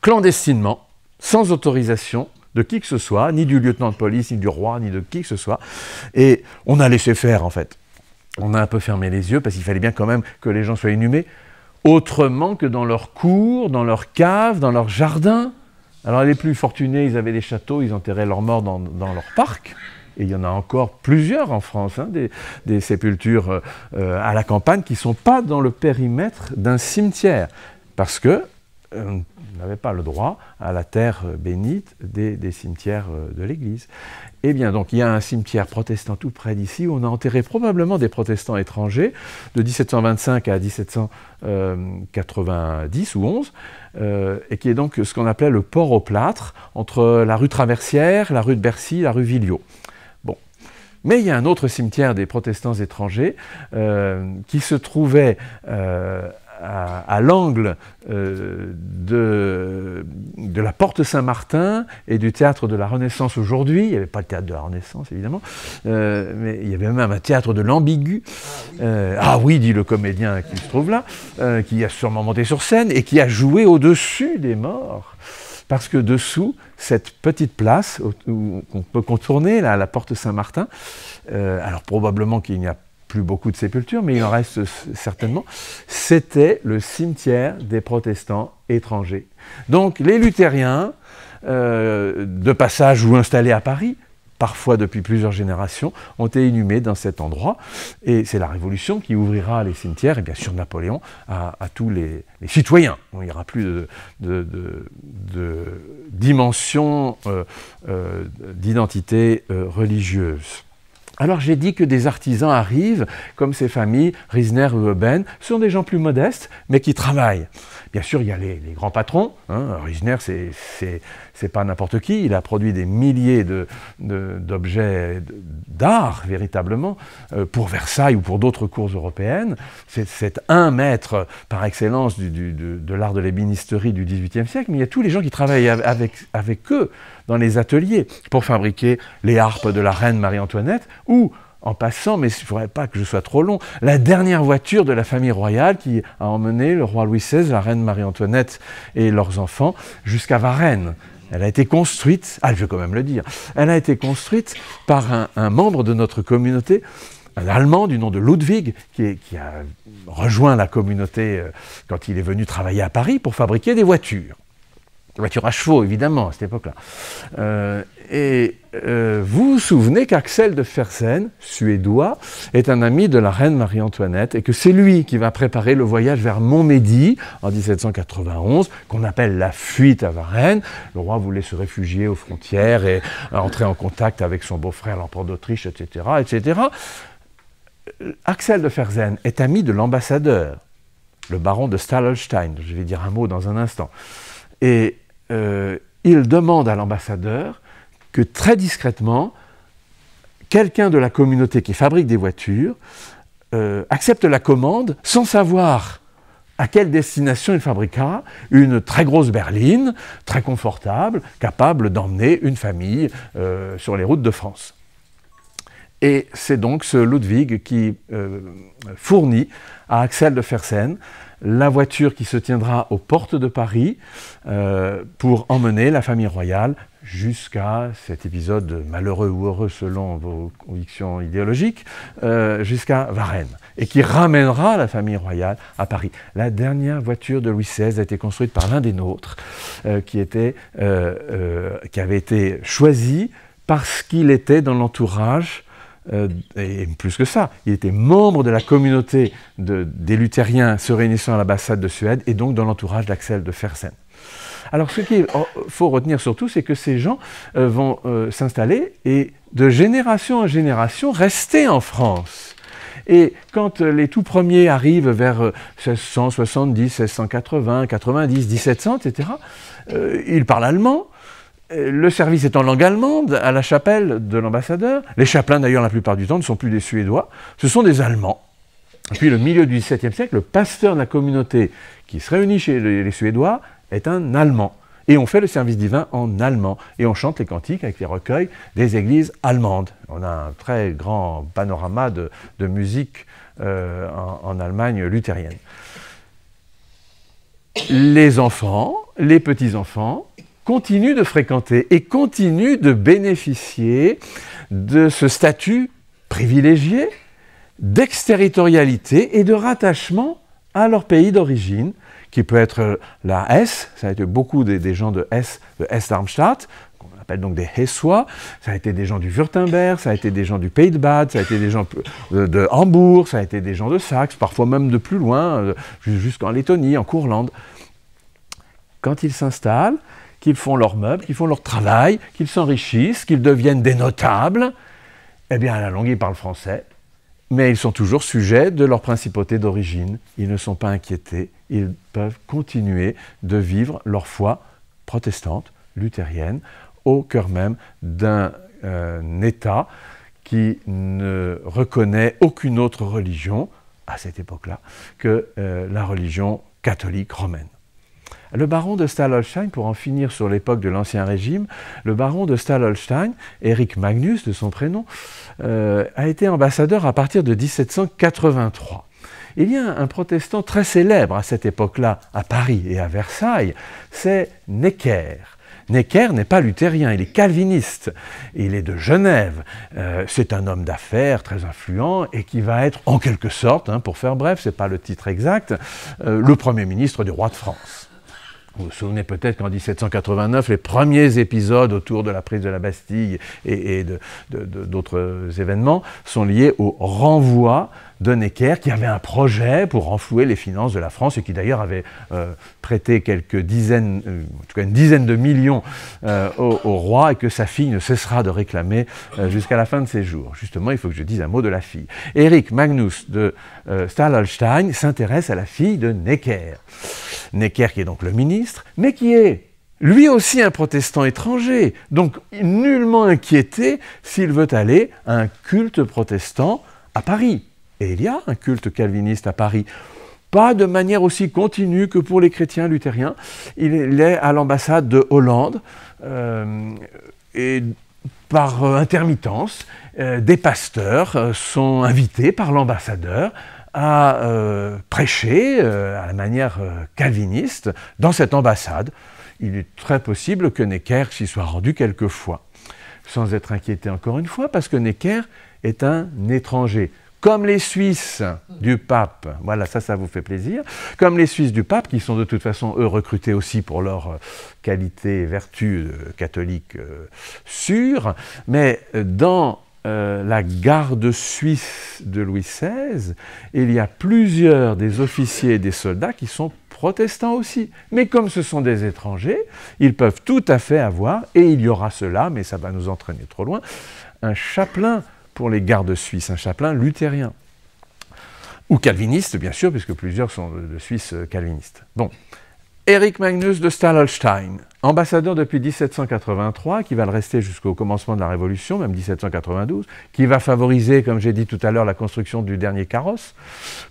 clandestinement, sans autorisation de qui que ce soit, ni du lieutenant de police, ni du roi, ni de qui que ce soit. Et on a laissé faire, en fait. On a un peu fermé les yeux parce qu'il fallait bien quand même que les gens soient inhumés autrement que dans leur cour, dans leur cave, dans leur jardin. Alors les plus fortunés, ils avaient des châteaux, ils enterraient leurs morts dans, leur parc. Et il y en a encore plusieurs en France, hein, des, sépultures euh, à la campagne qui ne sont pas dans le périmètre d'un cimetière. Parce que, euh, n'avaient pas le droit à la terre bénite des, cimetières euh, de l'Église. Eh bien, donc, il y a un cimetière protestant tout près d'ici où on a enterré probablement des protestants étrangers de 1725 à 1790 ou 11, euh, et qui est donc ce qu'on appelait le port au plâtre entre la rue Traversière, la rue de Bercy, la rue Bon, Mais il y a un autre cimetière des protestants étrangers euh, qui se trouvait à, l'angle euh, de, la Porte Saint-Martin et du Théâtre de la Renaissance aujourd'hui. Il n'y avait pas le Théâtre de la Renaissance, évidemment, euh, mais il y avait même un Théâtre de l'Ambigu. ah oui, euh, ah dit le comédien qui se trouve là, qui a sûrement monté sur scène et qui a joué au-dessus des morts parce que dessous, cette petite place qu'on peut contourner, la porte Saint-Martin, alors probablement qu'il n'y a pas, plus beaucoup de sépultures, mais il en reste certainement, c'était le cimetière des protestants étrangers. Donc les luthériens, euh, de passage ou installés à Paris, parfois depuis plusieurs générations, ont été inhumés dans cet endroit. Et c'est la Révolution qui ouvrira les cimetières, et bien sûr Napoléon, à, tous les, citoyens. Il n'y aura plus de, dimension euh, euh, d'identité religieuse. Alors j'ai dit que des artisans arrivent, comme ces familles, Risner ou Euben, sont des gens plus modestes, mais qui travaillent. Bien sûr, il y a les, grands patrons. Hein. c'est c'est pas n'importe qui, il a produit des milliers d'objets d'art, véritablement, euh, pour Versailles ou pour d'autres cours européennes. C'est un maître par excellence du, de, l'art de l'ébénisterie du XVIIIe siècle, mais il y a tous les gens qui travaillent avec, avec eux dans les ateliers pour fabriquer les harpes de la reine Marie-Antoinette ou en passant, mais il ne faudrait pas que je sois trop long, la dernière voiture de la famille royale qui a emmené le roi Louis XVI, la reine Marie-Antoinette et leurs enfants jusqu'à Varennes. Elle a été construite, ah, je veux quand même le dire, elle a été construite par un, membre de notre communauté, un Allemand du nom de Ludwig, qui a rejoint la communauté euh, quand il est venu travailler à Paris pour fabriquer des voitures. La voiture à chevaux, évidemment, à cette époque-là. Euh, et euh, vous vous souvenez qu'Axel de Fersen, suédois, est un ami de la reine Marie-Antoinette et que c'est lui qui va préparer le voyage vers Montmédy en 1791, qu'on appelle la fuite à Varennes. Le roi voulait se réfugier aux frontières et entrer en contact avec son beau-frère, l'empereur d'Autriche, etc., etc. Axel de Fersen est ami de l'ambassadeur, le baron de Stahlstein, je vais dire un mot dans un instant. Et euh, il demande à l'ambassadeur que très discrètement, quelqu'un de la communauté qui fabrique des voitures euh, accepte la commande sans savoir à quelle destination il fabriquera une très grosse berline, très confortable, capable d'emmener une famille euh, sur les routes de France. Et c'est donc ce Ludwig qui euh, fournit à Axel de Fersen la voiture qui se tiendra aux portes de Paris euh, pour emmener la famille royale jusqu'à cet épisode malheureux ou heureux selon vos convictions idéologiques, euh, jusqu'à Varennes, et qui ramènera la famille royale à Paris. La dernière voiture de Louis XVI a été construite par l'un des nôtres, qui, était, qui, avait été choisi parce qu'il était dans l'entourage euh, et plus que ça, il était membre de la communauté des luthériens se réunissant à l'ambassade de Suède et donc dans l'entourage d'Axel de Fersen. Alors ce qu'il faut retenir surtout, c'est que ces gens euh, vont euh, s'installer et de génération en génération rester en France. Et quand les tout premiers arrivent vers 1670, 1680, 90, 1700, etc., ils parlent allemand, le service est en langue allemande, à la chapelle de l'ambassadeur. Les chapelains, d'ailleurs, la plupart du temps, ne sont plus des Suédois, ce sont des Allemands. puis, le milieu du XVIIe siècle, le pasteur de la communauté qui se réunit chez les Suédois est un Allemand. Et on fait le service divin en allemand. Et on chante les cantiques avec les recueils des églises allemandes. On a un très grand panorama de, musique euh, en Allemagne luthérienne. Les enfants, les petits-enfants, continuent de fréquenter et continuent de bénéficier de ce statut privilégié d'exterritorialité et de rattachement à leur pays d'origine, qui peut être la Hesse, ça a été beaucoup des, gens de Hesse, de Hesse-Darmstadt, qu'on appelle donc des Hessois, ça a été des gens du Württemberg, ça a été des gens du Pays de Bade, ça a été des gens de Hambourg, ça a été des gens de Saxe, parfois même de plus loin, euh, jusqu'en Lettonie, en Courlande. Quand ils s'installent, qu'ils font leurs meubles, qu'ils font leur travail, qu'ils s'enrichissent, qu'ils deviennent des notables. Eh bien, à la longue, ils parlent français, mais ils sont toujours sujets de leur principauté d'origine. Ils ne sont pas inquiétés, ils peuvent continuer de vivre leur foi protestante, luthérienne, au cœur même d'un euh, État qui ne reconnaît aucune autre religion, à cette époque-là, que euh, la religion catholique romaine. Le baron de Stallholstein, pour en finir sur l'époque de l'Ancien Régime, le baron de Stallholstein, Eric Magnus de son prénom, euh, a été ambassadeur à partir de 1783. Il y a un protestant très célèbre à cette époque-là, à Paris et à Versailles, c'est Necker. Necker n'est pas luthérien, il est calviniste, il est de Genève, euh, c'est un homme d'affaires très influent et qui va être en quelque sorte, hein, pour faire bref, ce n'est pas le titre exact, euh, le Premier ministre du roi de France. Vous vous souvenez peut-être qu'en 1789, les premiers épisodes autour de la prise de la Bastille et, d'autres événements sont liés au renvoi de Necker, qui avait un projet pour renflouer les finances de la France et qui d'ailleurs avait euh, prêté quelques dizaines, euh, en tout cas une dizaine de millions euh, au, roi et que sa fille ne cessera de réclamer jusqu'à la fin de ses jours. Justement, il faut que je dise un mot de la fille. Eric Magnus de Stahlholstein s'intéresse à la fille de Necker. Necker qui est donc le ministre, mais qui est lui aussi un protestant étranger, donc nullement inquiété s'il veut aller à un culte protestant à Paris. Et il y a un culte calviniste à Paris. Pas de manière aussi continue que pour les chrétiens luthériens. Il est à l'ambassade de Hollande euh, et par euh, intermittence, euh, des pasteurs sont invités par l'ambassadeur à prêcher à la manière calviniste dans cette ambassade. Il est très possible que Necker s'y soit rendu quelquefois, sans être inquiété encore une fois, parce que Necker est un étranger comme les Suisses du pape, voilà, ça, ça vous fait plaisir, comme les Suisses du pape, qui sont de toute façon, eux, recrutés aussi pour leur euh, qualité, vertu euh, catholique euh, sûre, mais dans la garde suisse de Louis XVI, il y a plusieurs des officiers et des soldats qui sont protestants aussi. Mais comme ce sont des étrangers, ils peuvent tout à fait avoir, et il y aura cela, mais ça va nous entraîner trop loin, un chapelain pour les gardes suisses, un chapelain luthérien. Ou calviniste, bien sûr, puisque plusieurs sont de, Suisse euh, calviniste Bon. Eric Magnus de Stahlholstein, ambassadeur depuis 1783, qui va le rester jusqu'au commencement de la Révolution, même 1792, qui va favoriser, comme j'ai dit tout à l'heure, la construction du dernier carrosse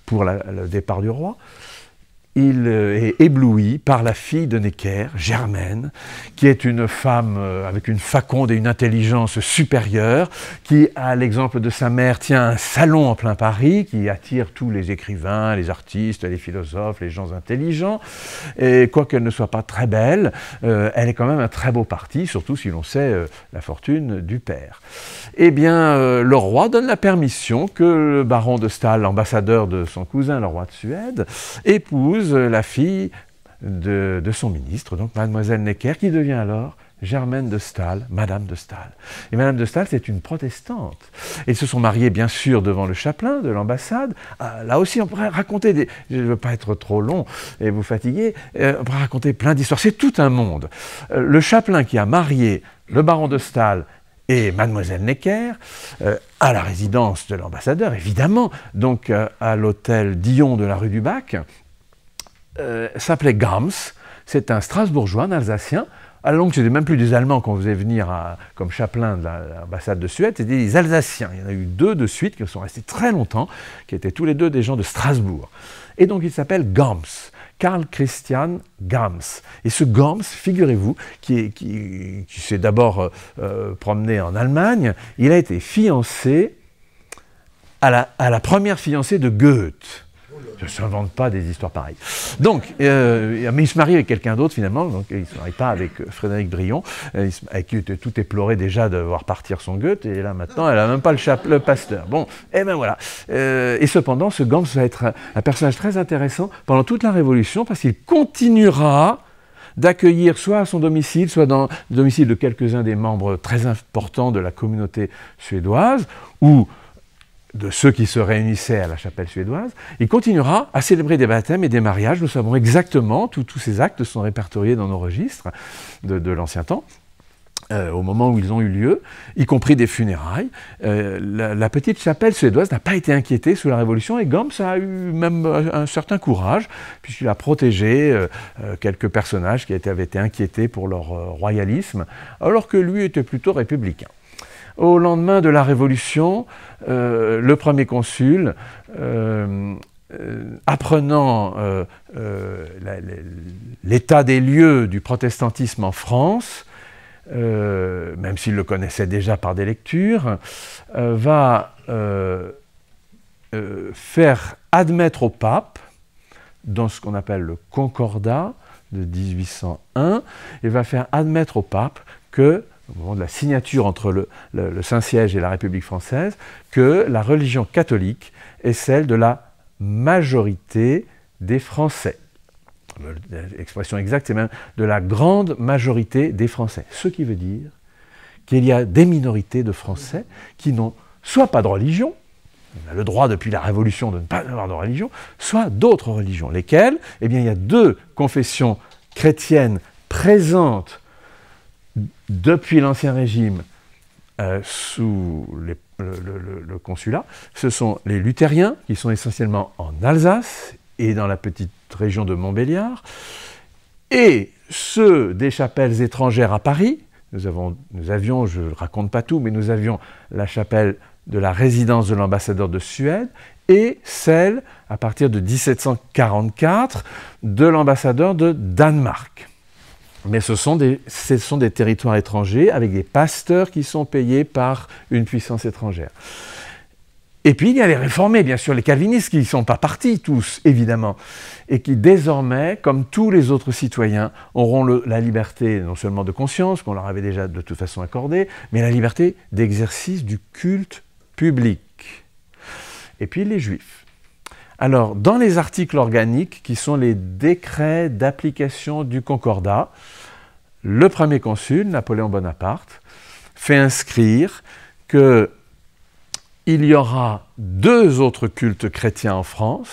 pour le départ du roi il euh, est ébloui par la fille de Necker, Germaine, qui est une femme euh, avec une faconde et une intelligence supérieure, qui, à l'exemple de sa mère, tient un salon en plein Paris qui attire tous les écrivains, les artistes, les philosophes, les gens intelligents. Et quoiqu'elle ne soit pas très belle, euh, elle est quand même un très beau parti, surtout si l'on sait la fortune du père. Eh bien, le roi donne la permission que le baron de Stahl, ambassadeur de son cousin, le roi de Suède, épouse euh, la fille de, son ministre, donc mademoiselle Necker, qui devient alors Germaine de Stahl, Madame de Stahl. Et Madame de Stahl, c'est une protestante. ils se sont mariés, bien sûr, devant le chaplain de l'ambassade. Ah, là aussi, on pourrait raconter des... Je ne veux pas être trop long et vous fatiguer. Euh, on pourrait raconter plein d'histoires. C'est tout un monde. Euh, le chaplain qui a marié le baron de Stahl et Mademoiselle Necker à la résidence de l'ambassadeur, évidemment, donc à l'hôtel Dion de la rue du Bac, euh, s'appelait Gams. C'est un Strasbourgeois, un Alsacien. À la longue, c'était même plus des Allemands qu'on faisait venir comme chaplain de l'ambassade de Suède, c'était des Alsaciens. Il y en a eu deux de suite qui sont restés très longtemps, qui étaient tous les deux des gens de Strasbourg. Et donc il s'appelle Gams. Karl Christian Gams. Et ce Gams, figurez-vous, qui, s'est d'abord euh, euh, promené en Allemagne, il a été fiancé à la première fiancée de Goethe ne s'invente pas des histoires pareilles. Donc, euh, mais il se marie avec quelqu'un d'autre finalement, donc il ne se marie pas avec euh, Frédéric Brion, euh, avec qui était tout éploré déjà de voir partir son Goethe, et là maintenant, elle n'a même pas le, pasteur. Bon, et eh ben voilà. et cependant, ce Gans va être un, personnage très intéressant pendant toute la Révolution, parce qu'il continuera d'accueillir soit à son domicile, soit dans le domicile de quelques-uns des membres très importants de la communauté suédoise, ou de ceux qui se réunissaient à la chapelle suédoise, il continuera à célébrer des baptêmes et des mariages. Nous savons exactement, tous ces actes sont répertoriés dans nos registres de, l'ancien temps. Euh, au moment où ils ont eu lieu, y compris des funérailles. Euh, la, petite chapelle suédoise n'a pas été inquiétée sous la Révolution et ça a eu même euh, un, certain courage, puisqu'il a protégé quelques personnages qui avaient été inquiétés pour leur royalisme, alors que lui était plutôt républicain. Au lendemain de la Révolution, euh, le premier consul, euh, euh, apprenant l'état des lieux du protestantisme en France, même s'il le connaissait déjà par des lectures, va faire admettre au pape, dans ce qu'on appelle le concordat de 1801, et va faire admettre au pape que au moment de la signature entre le, Saint-Siège et la République française, que la religion catholique est celle de la majorité des Français. L'expression exacte, c'est même de la grande majorité des Français. Ce qui veut dire qu'il y a des minorités de Français qui n'ont soit pas de religion, on a le droit depuis la Révolution de ne pas avoir de religion, soit d'autres religions. Lesquelles Eh bien, il y a deux confessions chrétiennes présentes depuis l'Ancien Régime, euh, sous le, consulat, ce sont les luthériens, qui sont essentiellement en Alsace et dans la petite région de Montbéliard, et ceux des chapelles étrangères à Paris. Nous, nous avions, je ne raconte pas tout, mais nous avions la chapelle de la résidence de l'ambassadeur de Suède et celle, à partir de 1744, de l'ambassadeur de Danemark. Mais ce sont, des, ce sont des territoires étrangers avec des pasteurs qui sont payés par une puissance étrangère. Et puis il y a les réformés, bien sûr, les calvinistes qui ne sont pas partis tous, évidemment, et qui désormais, comme tous les autres citoyens, auront la liberté non seulement de conscience, qu'on leur avait déjà de toute façon accordée, mais la liberté d'exercice du culte public. Et puis les juifs. Alors, dans les articles organiques, qui sont les décrets d'application du Concordat, le premier consul, Napoléon Bonaparte, fait inscrire que il y aura deux autres cultes chrétiens en France,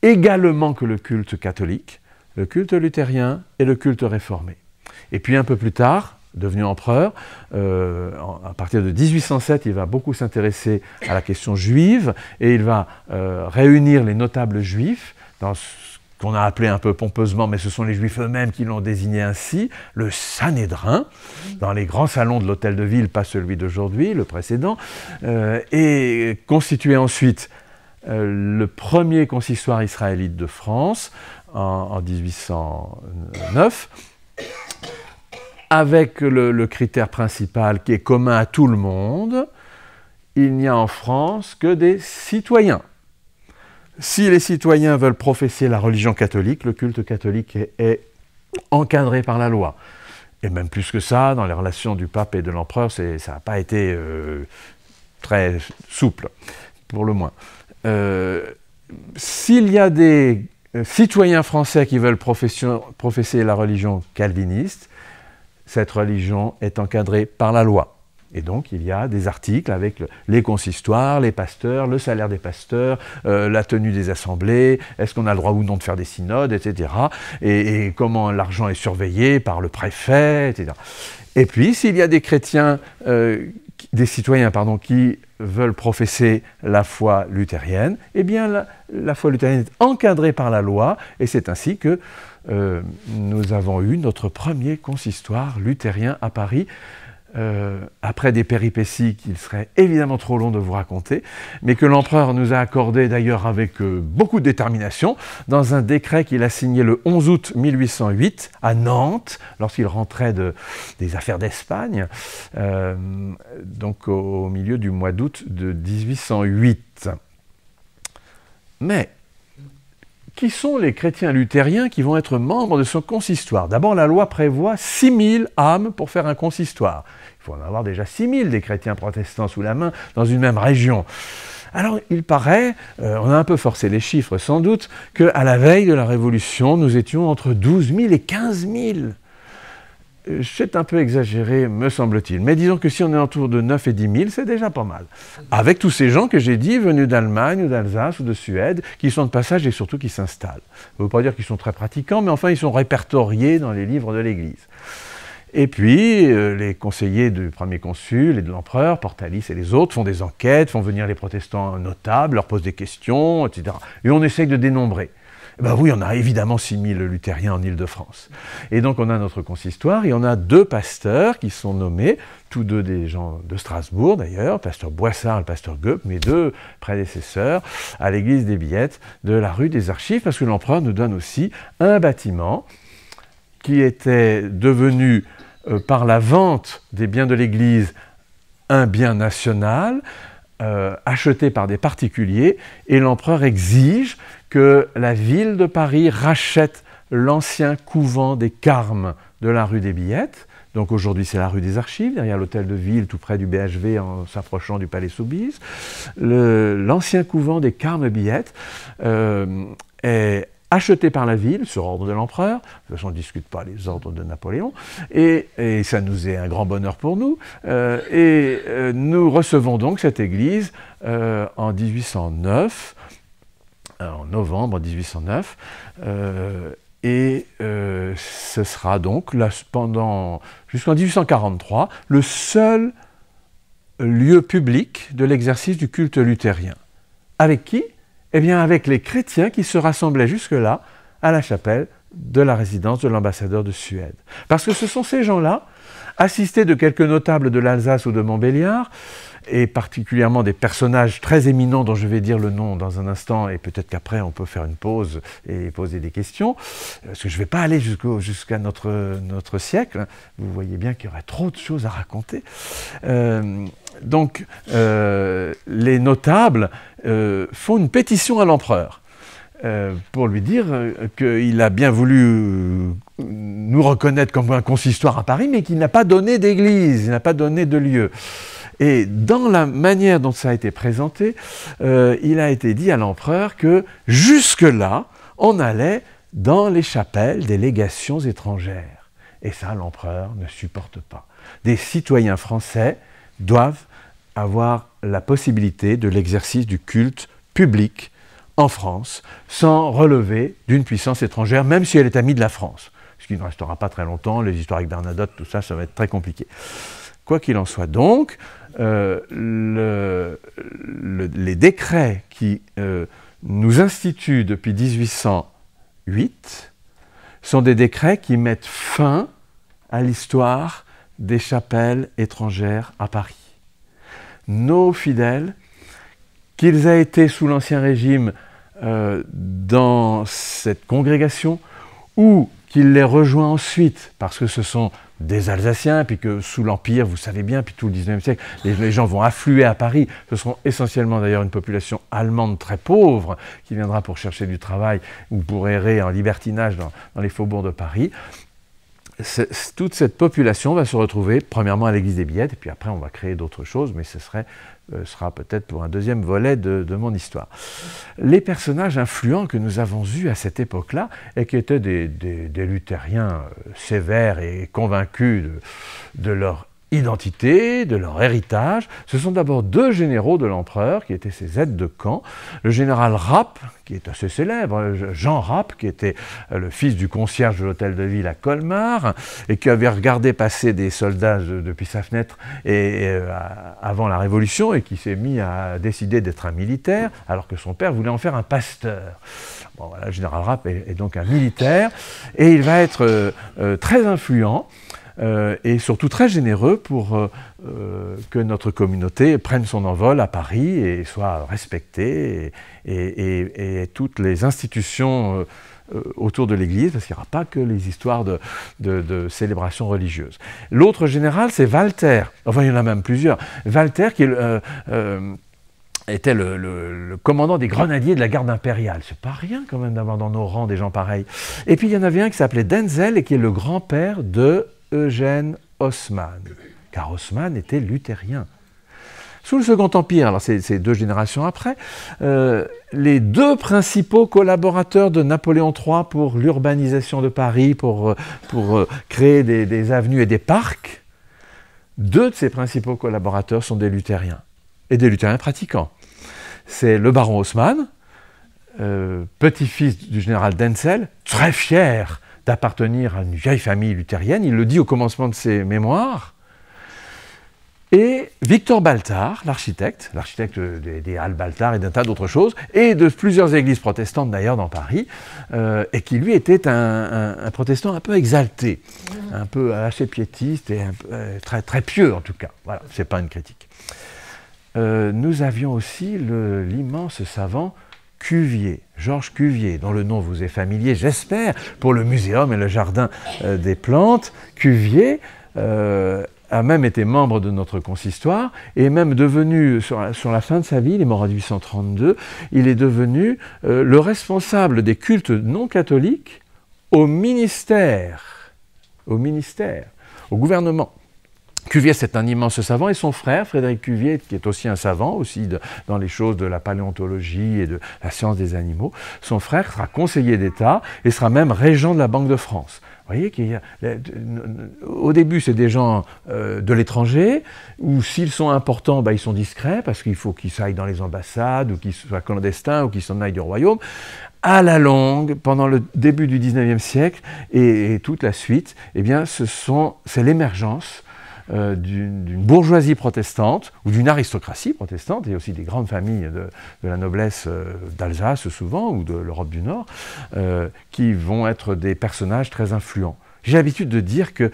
également que le culte catholique, le culte luthérien et le culte réformé. Et puis un peu plus tard, devenu empereur. Euh, à partir de 1807, il va beaucoup s'intéresser à la question juive et il va euh, réunir les notables juifs dans ce qu'on a appelé un peu pompeusement, mais ce sont les juifs eux-mêmes qui l'ont désigné ainsi, le Sanhédrin, dans les grands salons de l'hôtel de ville, pas celui d'aujourd'hui, le précédent, euh, et constituer ensuite le premier consistoire israélite de France en 1809 avec le, critère principal qui est commun à tout le monde, il n'y a en France que des citoyens. Si les citoyens veulent professer la religion catholique, le culte catholique est, encadré par la loi. Et même plus que ça, dans les relations du pape et de l'empereur, ça n'a pas été euh, très souple, pour le moins. Euh, s'il y a des euh, citoyens français qui veulent professer la religion calviniste, cette religion est encadrée par la loi. Et donc, il y a des articles avec les consistoires, les pasteurs, le salaire des pasteurs, euh, la tenue des assemblées, est-ce qu'on a le droit ou non de faire des synodes, etc. Et, comment l'argent est surveillé par le préfet, etc. Et puis, s'il y a des chrétiens, euh, des citoyens, pardon, qui veulent professer la foi luthérienne, eh bien, la foi luthérienne est encadrée par la loi, et c'est ainsi que euh, nous avons eu notre premier consistoire luthérien à Paris. Euh, après des péripéties qu'il serait évidemment trop long de vous raconter, mais que l'empereur nous a accordé d'ailleurs avec euh, beaucoup de détermination dans un décret qu'il a signé le 11 août 1808 à Nantes, lorsqu'il rentrait de, des affaires d'Espagne, donc au, au milieu du mois d'août de 1808. Mais qui sont les chrétiens luthériens qui vont être membres de ce consistoire D'abord, la loi prévoit 6000 âmes pour faire un consistoire. Il faut en avoir déjà 6000 des chrétiens protestants sous la main dans une même région. Alors il paraît, euh, on a un peu forcé les chiffres sans doute, qu'à la veille de la Révolution, nous étions entre 12 000 et 15 000 c'est un peu exagéré, me semble-t-il. Mais disons que si on est autour de 9 et 10 000, c'est déjà pas mal. Avec tous ces gens que j'ai dit, venus d'Allemagne ou d'Alsace ou de Suède, qui sont de passage et surtout qui s'installent. Je ne veux pas dire qu'ils sont très pratiquants, mais enfin, ils sont répertoriés dans les livres de l'Église. Et puis, euh, les conseillers du premier consul et de l'empereur, Portalis et les autres, font des enquêtes, font venir les protestants notables, leur posent des questions, etc. Et on essaye de dénombrer. Eh ben oui, on a évidemment 6000 luthériens en Ile-de-France. Et donc on a notre consistoire et on a deux pasteurs qui sont nommés, tous deux des gens de Strasbourg d'ailleurs, pasteur Boissard et pasteur Goep, mes deux prédécesseurs, à l'église des Billettes de la rue des Archives, parce que l'empereur nous donne aussi un bâtiment qui était devenu, euh, par la vente des biens de l'église, un bien national, euh, acheté par des particuliers, et l'empereur exige que la ville de Paris rachète l'ancien couvent des Carmes de la rue des Billettes. Donc aujourd'hui, c'est la rue des Archives, derrière l'hôtel de ville, tout près du BHV, en s'approchant du Palais Soubise. L'ancien couvent des Carmes Billettes euh, est acheté par la ville sur ordre de l'empereur. De toute façon, on ne discute pas les ordres de Napoléon. Et, ça nous est un grand bonheur pour nous. Euh, et euh, nous recevons donc cette église en 1809. Euh, en novembre 1809. Euh, et euh, ce sera donc, là, pendant jusqu'en 1843, le seul lieu public de l'exercice du culte luthérien. Avec qui Eh bien avec les chrétiens qui se rassemblaient jusque-là à la chapelle de la résidence de l'ambassadeur de Suède. Parce que ce sont ces gens-là, assistés de quelques notables de l'Alsace ou de Montbéliard, et particulièrement des personnages très éminents dont je vais dire le nom dans un instant, et peut-être qu'après on peut faire une pause et poser des questions, euh, parce que je ne vais pas aller jusqu'à notre, notre siècle, vous voyez bien qu'il y aurait trop de choses à raconter. Euh, donc euh, les notables font une pétition à l'empereur. pour lui dire qu'il a bien voulu nous reconnaître comme un consistoire à Paris, mais qu'il n'a pas donné d'église, il n'a pas donné de lieu. Et dans la manière dont ça a été présenté, euh, il a été dit à l'empereur que jusque-là, on allait dans les chapelles des légations étrangères. Et ça, l'empereur ne supporte pas. Des citoyens français doivent avoir la possibilité de l'exercice du culte public en France sans relever d'une puissance étrangère, même si elle est amie de la France. Ce qui ne restera pas très longtemps, les histoires avec Bernadotte, tout ça, ça va être très compliqué. Quoi qu'il en soit donc, euh, les décrets qui euh, nous instituent depuis 1808 sont des décrets qui mettent fin à l'histoire des chapelles étrangères à Paris. Nos fidèles, qu'ils aient été sous l'Ancien Régime euh, dans cette congrégation ou qu'ils les rejoignent ensuite, parce que ce sont des Alsaciens, puis que sous l'Empire, vous savez bien, puis tout le 19e siècle, les, gens vont affluer à Paris. Ce seront essentiellement d'ailleurs une population allemande très pauvre qui viendra pour chercher du travail ou pour errer en libertinage dans, dans les faubourgs de Paris. Toute cette population va se retrouver premièrement à l'église des Billettes, et puis après on va créer d'autres choses, mais ce serait euh, sera peut-être pour un deuxième volet de, mon histoire. Les personnages influents que nous avons eus à cette époque-là, et qui étaient des, luthériens euh, sévères et convaincus de, de leur identité, de leur héritage. Ce sont d'abord deux généraux de l'empereur qui étaient ses aides de camp. Le général Rapp, qui est assez célèbre, euh, Jean Rapp, qui était euh, le fils du concierge de l'hôtel de ville à Colmar, et qui avait regardé passer des soldats depuis sa fenêtre et, euh, avant la Révolution, et qui s'est mis à décider d'être un militaire, alors que son père voulait en faire un pasteur. Bon, voilà, le général Rapp est, donc un militaire, et il va être très influent. Euh, et surtout très généreux pour euh, euh, que notre communauté prenne son envol à Paris et soit respectée et, toutes les institutions autour de l'Église, parce qu'il n'y aura pas que les histoires de, célébrations religieuses. L'autre général, c'est Walter. Enfin, il y en a même plusieurs. Walter, qui était le, le, commandant des grenadiers de la garde impériale. C'est pas rien quand même d'avoir dans nos rangs des gens pareils. Et puis il y en avait un qui s'appelait Denzel et qui est le grand-père de Eugène Haussmann, car Haussmann était luthérien. Sous le Second Empire, alors c'est deux générations après, euh, les deux principaux collaborateurs de Napoléon III pour l'urbanisation de Paris, pour, euh, pour euh, créer des, avenues et des parcs, deux de ses principaux collaborateurs sont des luthériens, et des luthériens pratiquants. C'est le baron Haussmann, petit-fils du général Denzel, très fier d'appartenir à une vieille famille luthérienne, il le dit au commencement de ses mémoires. Et Victor Baltard, l'architecte, l'architecte des, Halles Baltard et d'un tas d'autres choses, et de plusieurs églises protestantes d'ailleurs dans Paris, euh, et qui lui était un, protestant un peu exalté, mmh. un peu assez piétiste et euh, très, très pieux en tout cas. Voilà, n'est pas une critique. Euh, nous avions aussi l'immense savant Cuvier, Georges Cuvier, dont le nom vous est familier, j'espère, pour le muséum et le jardin euh, des plantes, Cuvier euh, a même été membre de notre consistoire et même devenu, sur la, fin de sa vie, il est mort en 1832, il est devenu euh, le responsable des cultes non catholiques au ministère, au ministère, au gouvernement. Cuvier, c'est un immense savant, et son frère, Frédéric Cuvier, qui est aussi un savant, aussi dans les choses de la paléontologie et de la science des animaux, son frère sera conseiller d'État et sera même régent de la Banque de France. Vous voyez qu'il au début, c'est des gens euh, de l'étranger, ou s'ils sont importants, bah, ils sont discrets, parce qu'il faut qu'ils aillent dans les ambassades, ou qu'ils soient clandestins, ou qu'ils s'en aillent du royaume. À la longue, pendant le début du 19e siècle et, toute la suite, eh bien, c'est l'émergence euh, d'une bourgeoisie protestante ou d'une aristocratie protestante, et aussi des grandes familles de, la noblesse euh, d'Alsace souvent ou de l'Europe du Nord, euh, qui vont être des personnages très influents. J'ai l'habitude de dire que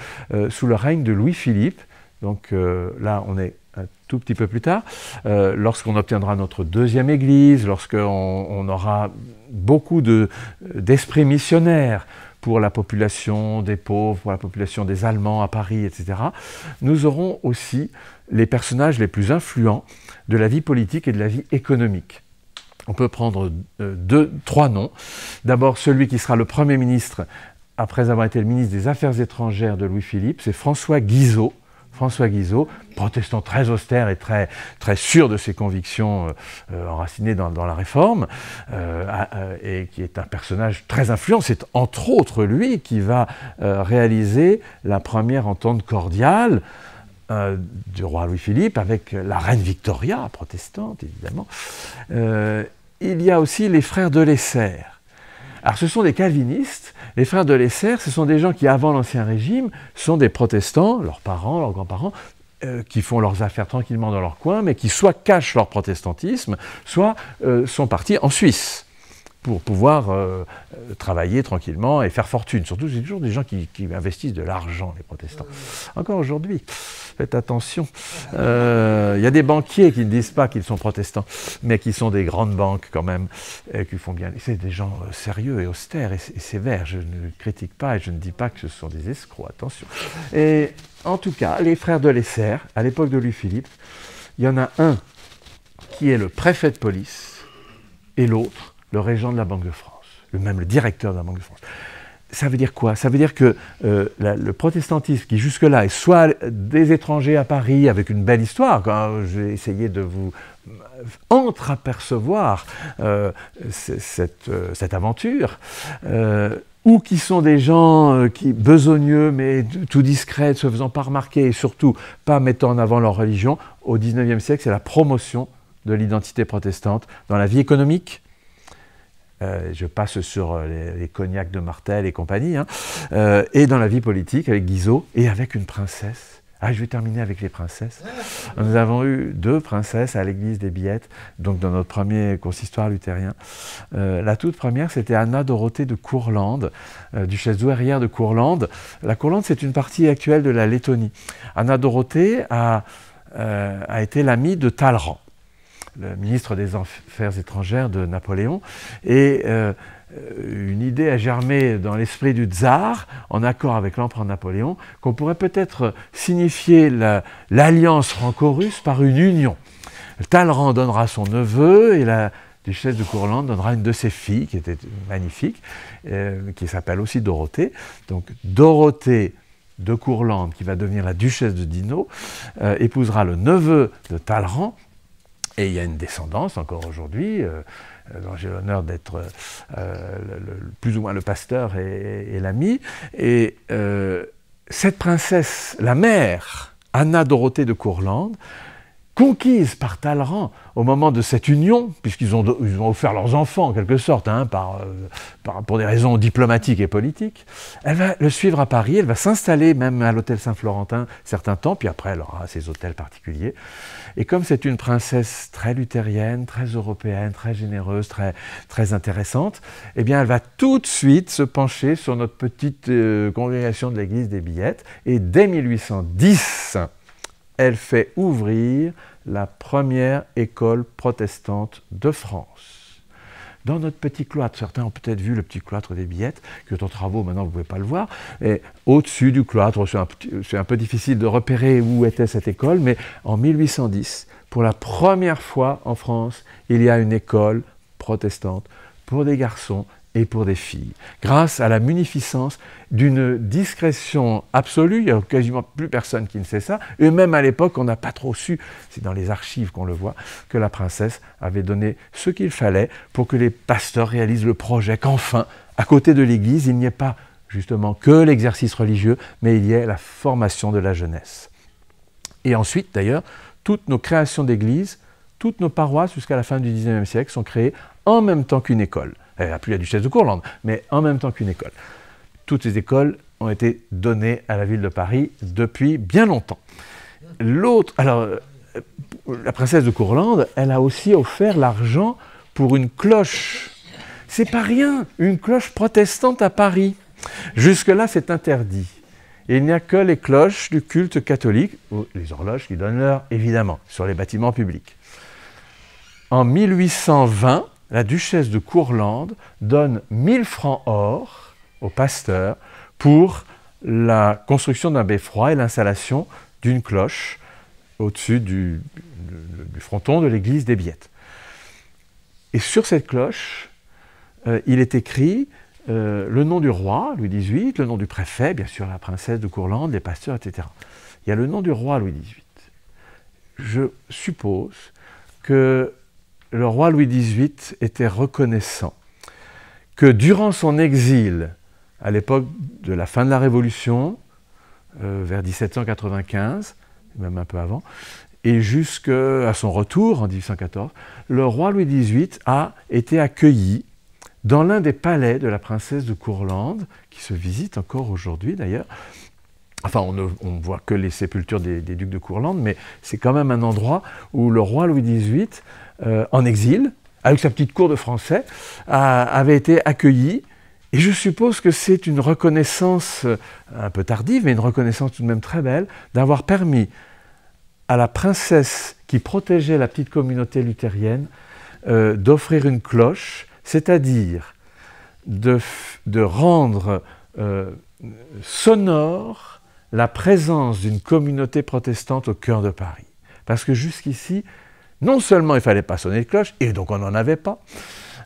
sous le règne de Louis-Philippe, donc là on est un tout petit peu plus tard, lorsqu'on obtiendra notre deuxième église, lorsqu'on aura beaucoup d'esprits missionnaires, pour la population des pauvres, pour la population des Allemands à Paris, etc. Nous aurons aussi les personnages les plus influents de la vie politique et de la vie économique. On peut prendre euh, deux, trois noms. D'abord, celui qui sera le Premier ministre après avoir été le ministre des Affaires étrangères de Louis-Philippe, c'est François Guizot, François Guizot, protestant très austère et très, sûr de ses convictions euh, euh, enracinées dans, la réforme, euh, et qui est un personnage très influent. C'est entre autres lui qui va réaliser la première entente cordiale du roi Louis-Philippe avec la reine Victoria, protestante évidemment. il y a aussi les frères de l'Esser. Alors ce sont des calvinistes, les frères de Lesser, ce sont des gens qui, avant l'Ancien Régime, sont des protestants, leurs parents, leurs grands-parents, euh, qui font leurs affaires tranquillement dans leur coin, mais qui soit cachent leur protestantisme, soit euh, sont partis en Suisse pour pouvoir euh, travailler tranquillement et faire fortune. Surtout, c'est toujours des gens qui, investissent de l'argent, les protestants. Encore aujourd'hui, faites attention. Il euh, y a des banquiers qui ne disent pas qu'ils sont protestants, mais qui sont des grandes banques quand même, et qui font bien. C'est des gens euh, sérieux et austères et, et, sévères. Je ne critique pas et je ne dis pas que ce sont des escrocs, attention. Et en tout cas, les frères de Lesser, à l'époque de Louis-Philippe, il y en a un qui est le préfet de police et l'autre le régent de la Banque de France, le même le directeur de la Banque de France. Ça veut dire quoi Ça veut dire que euh, le protestantisme, qui jusque-là est soit des étrangers à Paris, avec une belle histoire, quand euh, j'ai essayé de vous euh, entreapercevoir cette, cette, aventure, ou qui sont des gens qui besogneux mais tout discrets, se faisant pas remarquer et surtout pas mettant en avant leur religion, au XIXe siècle, c'est la promotion de l'identité protestante dans la vie économique, euh, je passe sur euh, les, cognacs de Martel et compagnie, hein. euh, et dans la vie politique avec Guizot et avec une princesse. Ah, je vais terminer avec les princesses. Nous avons eu deux princesses à l'église des Billettes, donc dans notre premier consistoire luthérien. la toute première, c'était Anna Dorothée de Courlande, duchesse douairière de Courlande. La Courlande, c'est une partie actuelle de la Lettonie. Anna Dorothée a, a été l'amie de Talleyrand le ministre des Affaires étrangères de Napoléon. Et euh, une idée a germé dans l'esprit du tsar, en accord avec l'empereur Napoléon, qu'on pourrait peut-être signifier l'alliance franco-russe par une union. Talleyrand donnera son neveu et la duchesse de Courlande donnera une de ses filles, qui était magnifique, euh, qui s'appelle aussi Dorothée. Donc Dorothée de Courlande, qui va devenir la duchesse de Dino, euh, épousera le neveu de Talleyrand, et il y a une descendance encore aujourd'hui. Euh, euh, dont j'ai l'honneur d'être euh, plus ou moins le pasteur et, l'ami. Et cette princesse, la mère, Anna Dorothée de Courlande, conquise par Talleyrand au moment de cette union, puisqu'ils ont, offert leurs enfants en quelque sorte, hein, euh, par, pour des raisons diplomatiques et politiques, elle va le suivre à Paris, elle va s'installer même à l'hôtel Saint-Florentin certains temps, puis après elle aura ses hôtels particuliers. Et comme c'est une princesse très luthérienne, très européenne, très généreuse, très, très intéressante, eh bien elle va tout de suite se pencher sur notre petite euh, congrégation de l'église des billettes, et dès 1810, elle fait ouvrir la première école protestante de France. Dans notre petit cloître, certains ont peut-être vu le petit cloître des billettes, que ton travaux maintenant vous ne pouvez pas le voir, et au-dessus du cloître, c'est un, un, peu difficile de repérer où était cette école, mais en 1810, pour la première fois en France, il y a une école protestante pour des garçons et pour des filles, grâce à la munificence d'une discrétion absolue, il n'y a quasiment plus personne qui ne sait ça, et même à l'époque on n'a pas trop su, c'est dans les archives qu'on le voit, que la princesse avait donné ce qu'il fallait pour que les pasteurs réalisent le projet, qu'enfin, à côté de l'Église, il n'y ait pas justement que l'exercice religieux, mais il y ait la formation de la jeunesse. Et ensuite, d'ailleurs, toutes nos créations d'église, toutes nos paroisses jusqu'à la fin du 19 19e siècle sont créées en même temps qu'une école. Elle n'a plus la duchesse de Courlande, mais en même temps qu'une école. Toutes ces écoles ont été données à la ville de Paris depuis bien longtemps. L'autre, alors, euh, la princesse de Courlande, elle a aussi offert l'argent pour une cloche. C'est pas rien, une cloche protestante à Paris. Jusque-là, c'est interdit. il n'y a que les cloches du culte catholique, ou les horloges qui donnent l'heure, évidemment, sur les bâtiments publics. En 1820, la duchesse de Courlande donne 1000 francs or au pasteur pour la construction d'un beffroi et l'installation d'une cloche au-dessus du, fronton de l'église des Biettes. Et sur cette cloche, euh, il est écrit euh, le nom du roi, Louis XVIII, le nom du préfet, bien sûr, la princesse de Courlande, les pasteurs, etc. Il y a le nom du roi Louis XVIII. Je suppose que le roi Louis XVIII était reconnaissant que durant son exil, à l'époque de la fin de la Révolution, euh, vers 1795, même un peu avant, et jusqu'à son retour en 1814, le roi Louis XVIII a été accueilli dans l'un des palais de la princesse de Courlande, qui se visite encore aujourd'hui d'ailleurs. Enfin, on ne voit que les sépultures des, ducs de Courlande, mais c'est quand même un endroit où le roi Louis XVIII euh, en exil, avec sa petite cour de français, avait été accueilli. Et je suppose que c'est une reconnaissance euh, un peu tardive, mais une reconnaissance tout de même très belle, d'avoir permis à la princesse qui protégeait la petite communauté luthérienne euh, d'offrir une cloche, c'est-à-dire de, rendre sonore la présence d'une communauté protestante au cœur de Paris. Parce que jusqu'ici, non seulement il fallait pas sonner de cloche, et donc on n'en avait pas,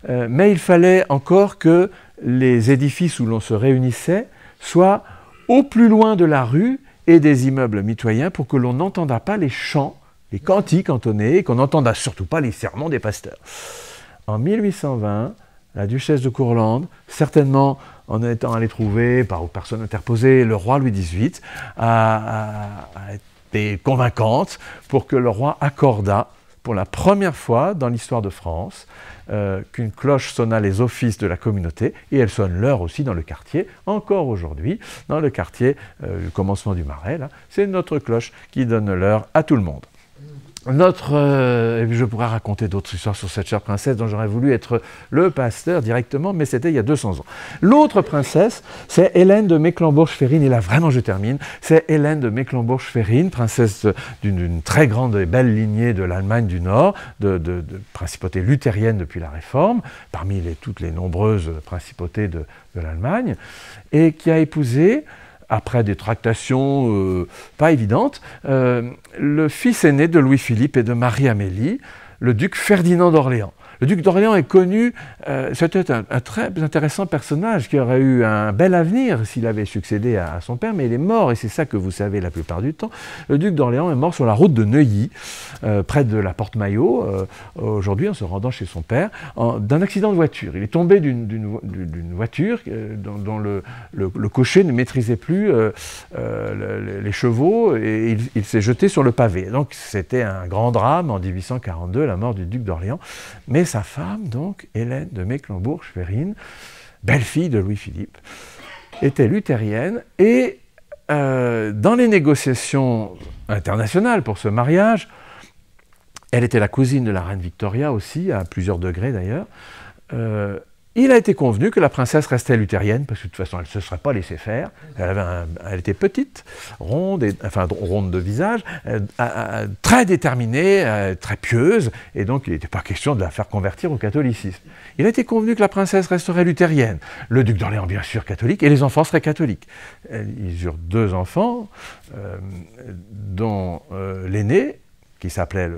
euh, mais il fallait encore que les édifices où l'on se réunissait soient au plus loin de la rue et des immeubles mitoyens pour que l'on n'entendât pas les chants, les cantiques entonnés, et qu'on n'entendât surtout pas les sermons des pasteurs. En 1820, la duchesse de Courlande, certainement en étant allée trouver par personne interposée le roi Louis XVIII, a, a été convaincante pour que le roi accordât pour la première fois dans l'histoire de France euh, qu'une cloche sonna les offices de la communauté et elle sonne l'heure aussi dans le quartier, encore aujourd'hui, dans le quartier, euh, du commencement du marais, c'est notre cloche qui donne l'heure à tout le monde notre, euh, je pourrais raconter d'autres histoires sur cette chère princesse dont j'aurais voulu être le pasteur directement, mais c'était il y a 200 ans. L'autre princesse, c'est Hélène de Mecklembourg-Schwerin, et là vraiment je termine, c'est Hélène de Mecklembourg-Schwerin, princesse d'une très grande et belle lignée de l'Allemagne du Nord, de, principauté luthérienne depuis la Réforme, parmi les, toutes les nombreuses principautés de l'Allemagne, et qui a épousé après des tractations euh, pas évidentes, euh, le fils aîné de Louis-Philippe et de Marie-Amélie, le duc Ferdinand d'Orléans. Le duc d'Orléans est connu, euh, c'était un, un, très intéressant personnage qui aurait eu un bel avenir s'il avait succédé à, son père, mais il est mort, et c'est ça que vous savez la plupart du temps. Le duc d'Orléans est mort sur la route de Neuilly, euh, près de la porte Maillot, euh, aujourd'hui en se rendant chez son père, d'un accident de voiture. Il est tombé d'une voiture dont, le, cocher ne maîtrisait plus les chevaux, et il, il s'est jeté sur le pavé. Donc c'était un grand drame en 1842, la mort du duc d'Orléans, mais sa femme, donc, Hélène de Mecklembourg-Schwerin, belle-fille de Louis-Philippe, était luthérienne et euh, dans les négociations internationales pour ce mariage, elle était la cousine de la reine Victoria aussi, à plusieurs degrés d'ailleurs, euh, il a été convenu que la princesse restait luthérienne, parce que de toute façon, elle ne se serait pas laissée faire. Elle, avait était petite, ronde, et, enfin ronde de visage, euh, très déterminée, euh, très pieuse, et donc il n'était pas question de la faire convertir au catholicisme. Il a été convenu que la princesse resterait luthérienne, le duc d'Orléans bien sûr catholique, et les enfants seraient catholiques. Euh, ils eurent deux enfants, dont l'aîné, qui s'appelait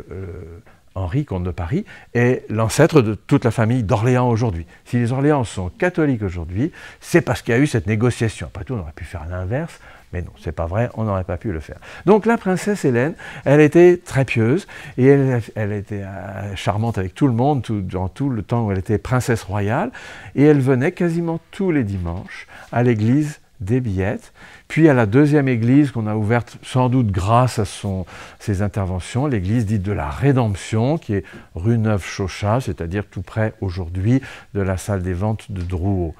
Henri, comte de Paris, est l'ancêtre de toute la famille d'Orléans aujourd'hui. Si les Orléans sont catholiques aujourd'hui, c'est parce qu'il y a eu cette négociation. Après tout, on aurait pu faire l'inverse, mais non, c'est pas vrai, on n'aurait pas pu le faire. Donc la princesse Hélène, elle était très pieuse et elle, était euh, charmante avec tout le monde dans tout le temps où elle était princesse royale. Et elle venait quasiment tous les dimanches à l'église des Billettes puis à la deuxième église qu'on a ouverte sans doute grâce à ses interventions, l'église dite de la Rédemption, qui est rue Neuve-Chauchat, c'est-à-dire tout près aujourd'hui de la salle des ventes de Drouot.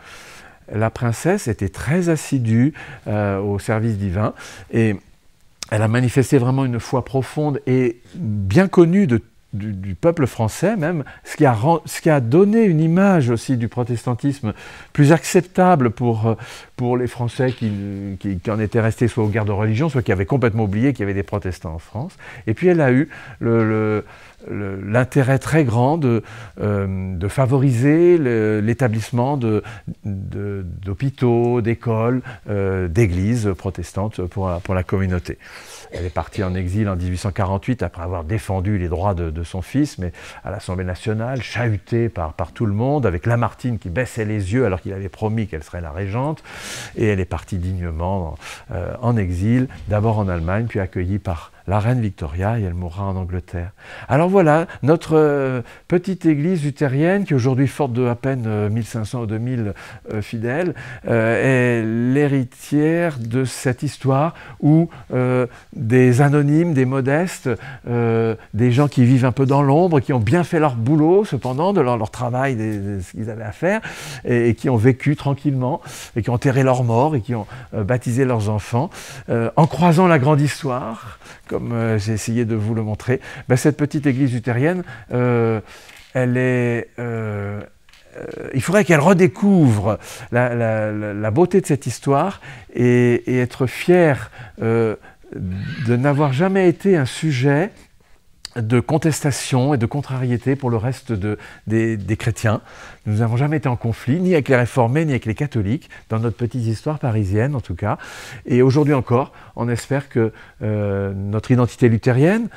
La princesse était très assidue euh, au service divin et elle a manifesté vraiment une foi profonde et bien connue de du, peuple français même, ce qui, a, ce qui, a, donné une image aussi du protestantisme plus acceptable pour, euh, pour les Français qui, en étaient restés soit aux guerres de religion, soit qui avaient complètement oublié qu'il y avait des protestants en France. Et puis elle a eu le l'intérêt très grand de, euh, favoriser l'établissement d'hôpitaux, d'écoles, euh, d'églises protestantes pour, la communauté. Elle est partie en exil en 1848 après avoir défendu les droits de, son fils, mais à l'Assemblée nationale, chahutée par, tout le monde, avec Lamartine qui baissait les yeux alors qu'il avait promis qu'elle serait la régente, et elle est partie dignement euh, en exil, d'abord en Allemagne, puis accueillie par la reine Victoria et elle mourra en Angleterre. Alors voilà, notre euh, petite église luthérienne, qui est aujourd'hui forte de à peine 1500 euh, ou 2000 euh, fidèles, est l'héritière de cette histoire où des anonymes, des modestes, des gens qui vivent un peu dans l'ombre, qui ont bien fait leur boulot cependant, de leur, travail, de ce qu'ils avaient à faire, et, et, qui ont vécu tranquillement, et qui ont enterré leurs morts, et qui ont baptisé leurs enfants, en croisant la grande histoire comme euh, j'ai essayé de vous le montrer. Ben, cette petite église luthérienne, euh, elle est euh, il faudrait qu'elle redécouvre la, beauté de cette histoire et, être fière de n'avoir jamais été un sujet de contestation et de contrariété pour le reste des, chrétiens. Nous n'avons jamais été en conflit, ni avec les réformés, ni avec les catholiques, dans notre petite histoire parisienne en tout cas. Et aujourd'hui encore, on espère que euh, notre identité luthérienne,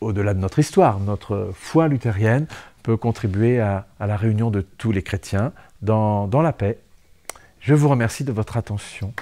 au-delà de notre histoire, notre foi luthérienne, peut contribuer à, la réunion de tous les chrétiens dans la paix. Je vous remercie de votre attention.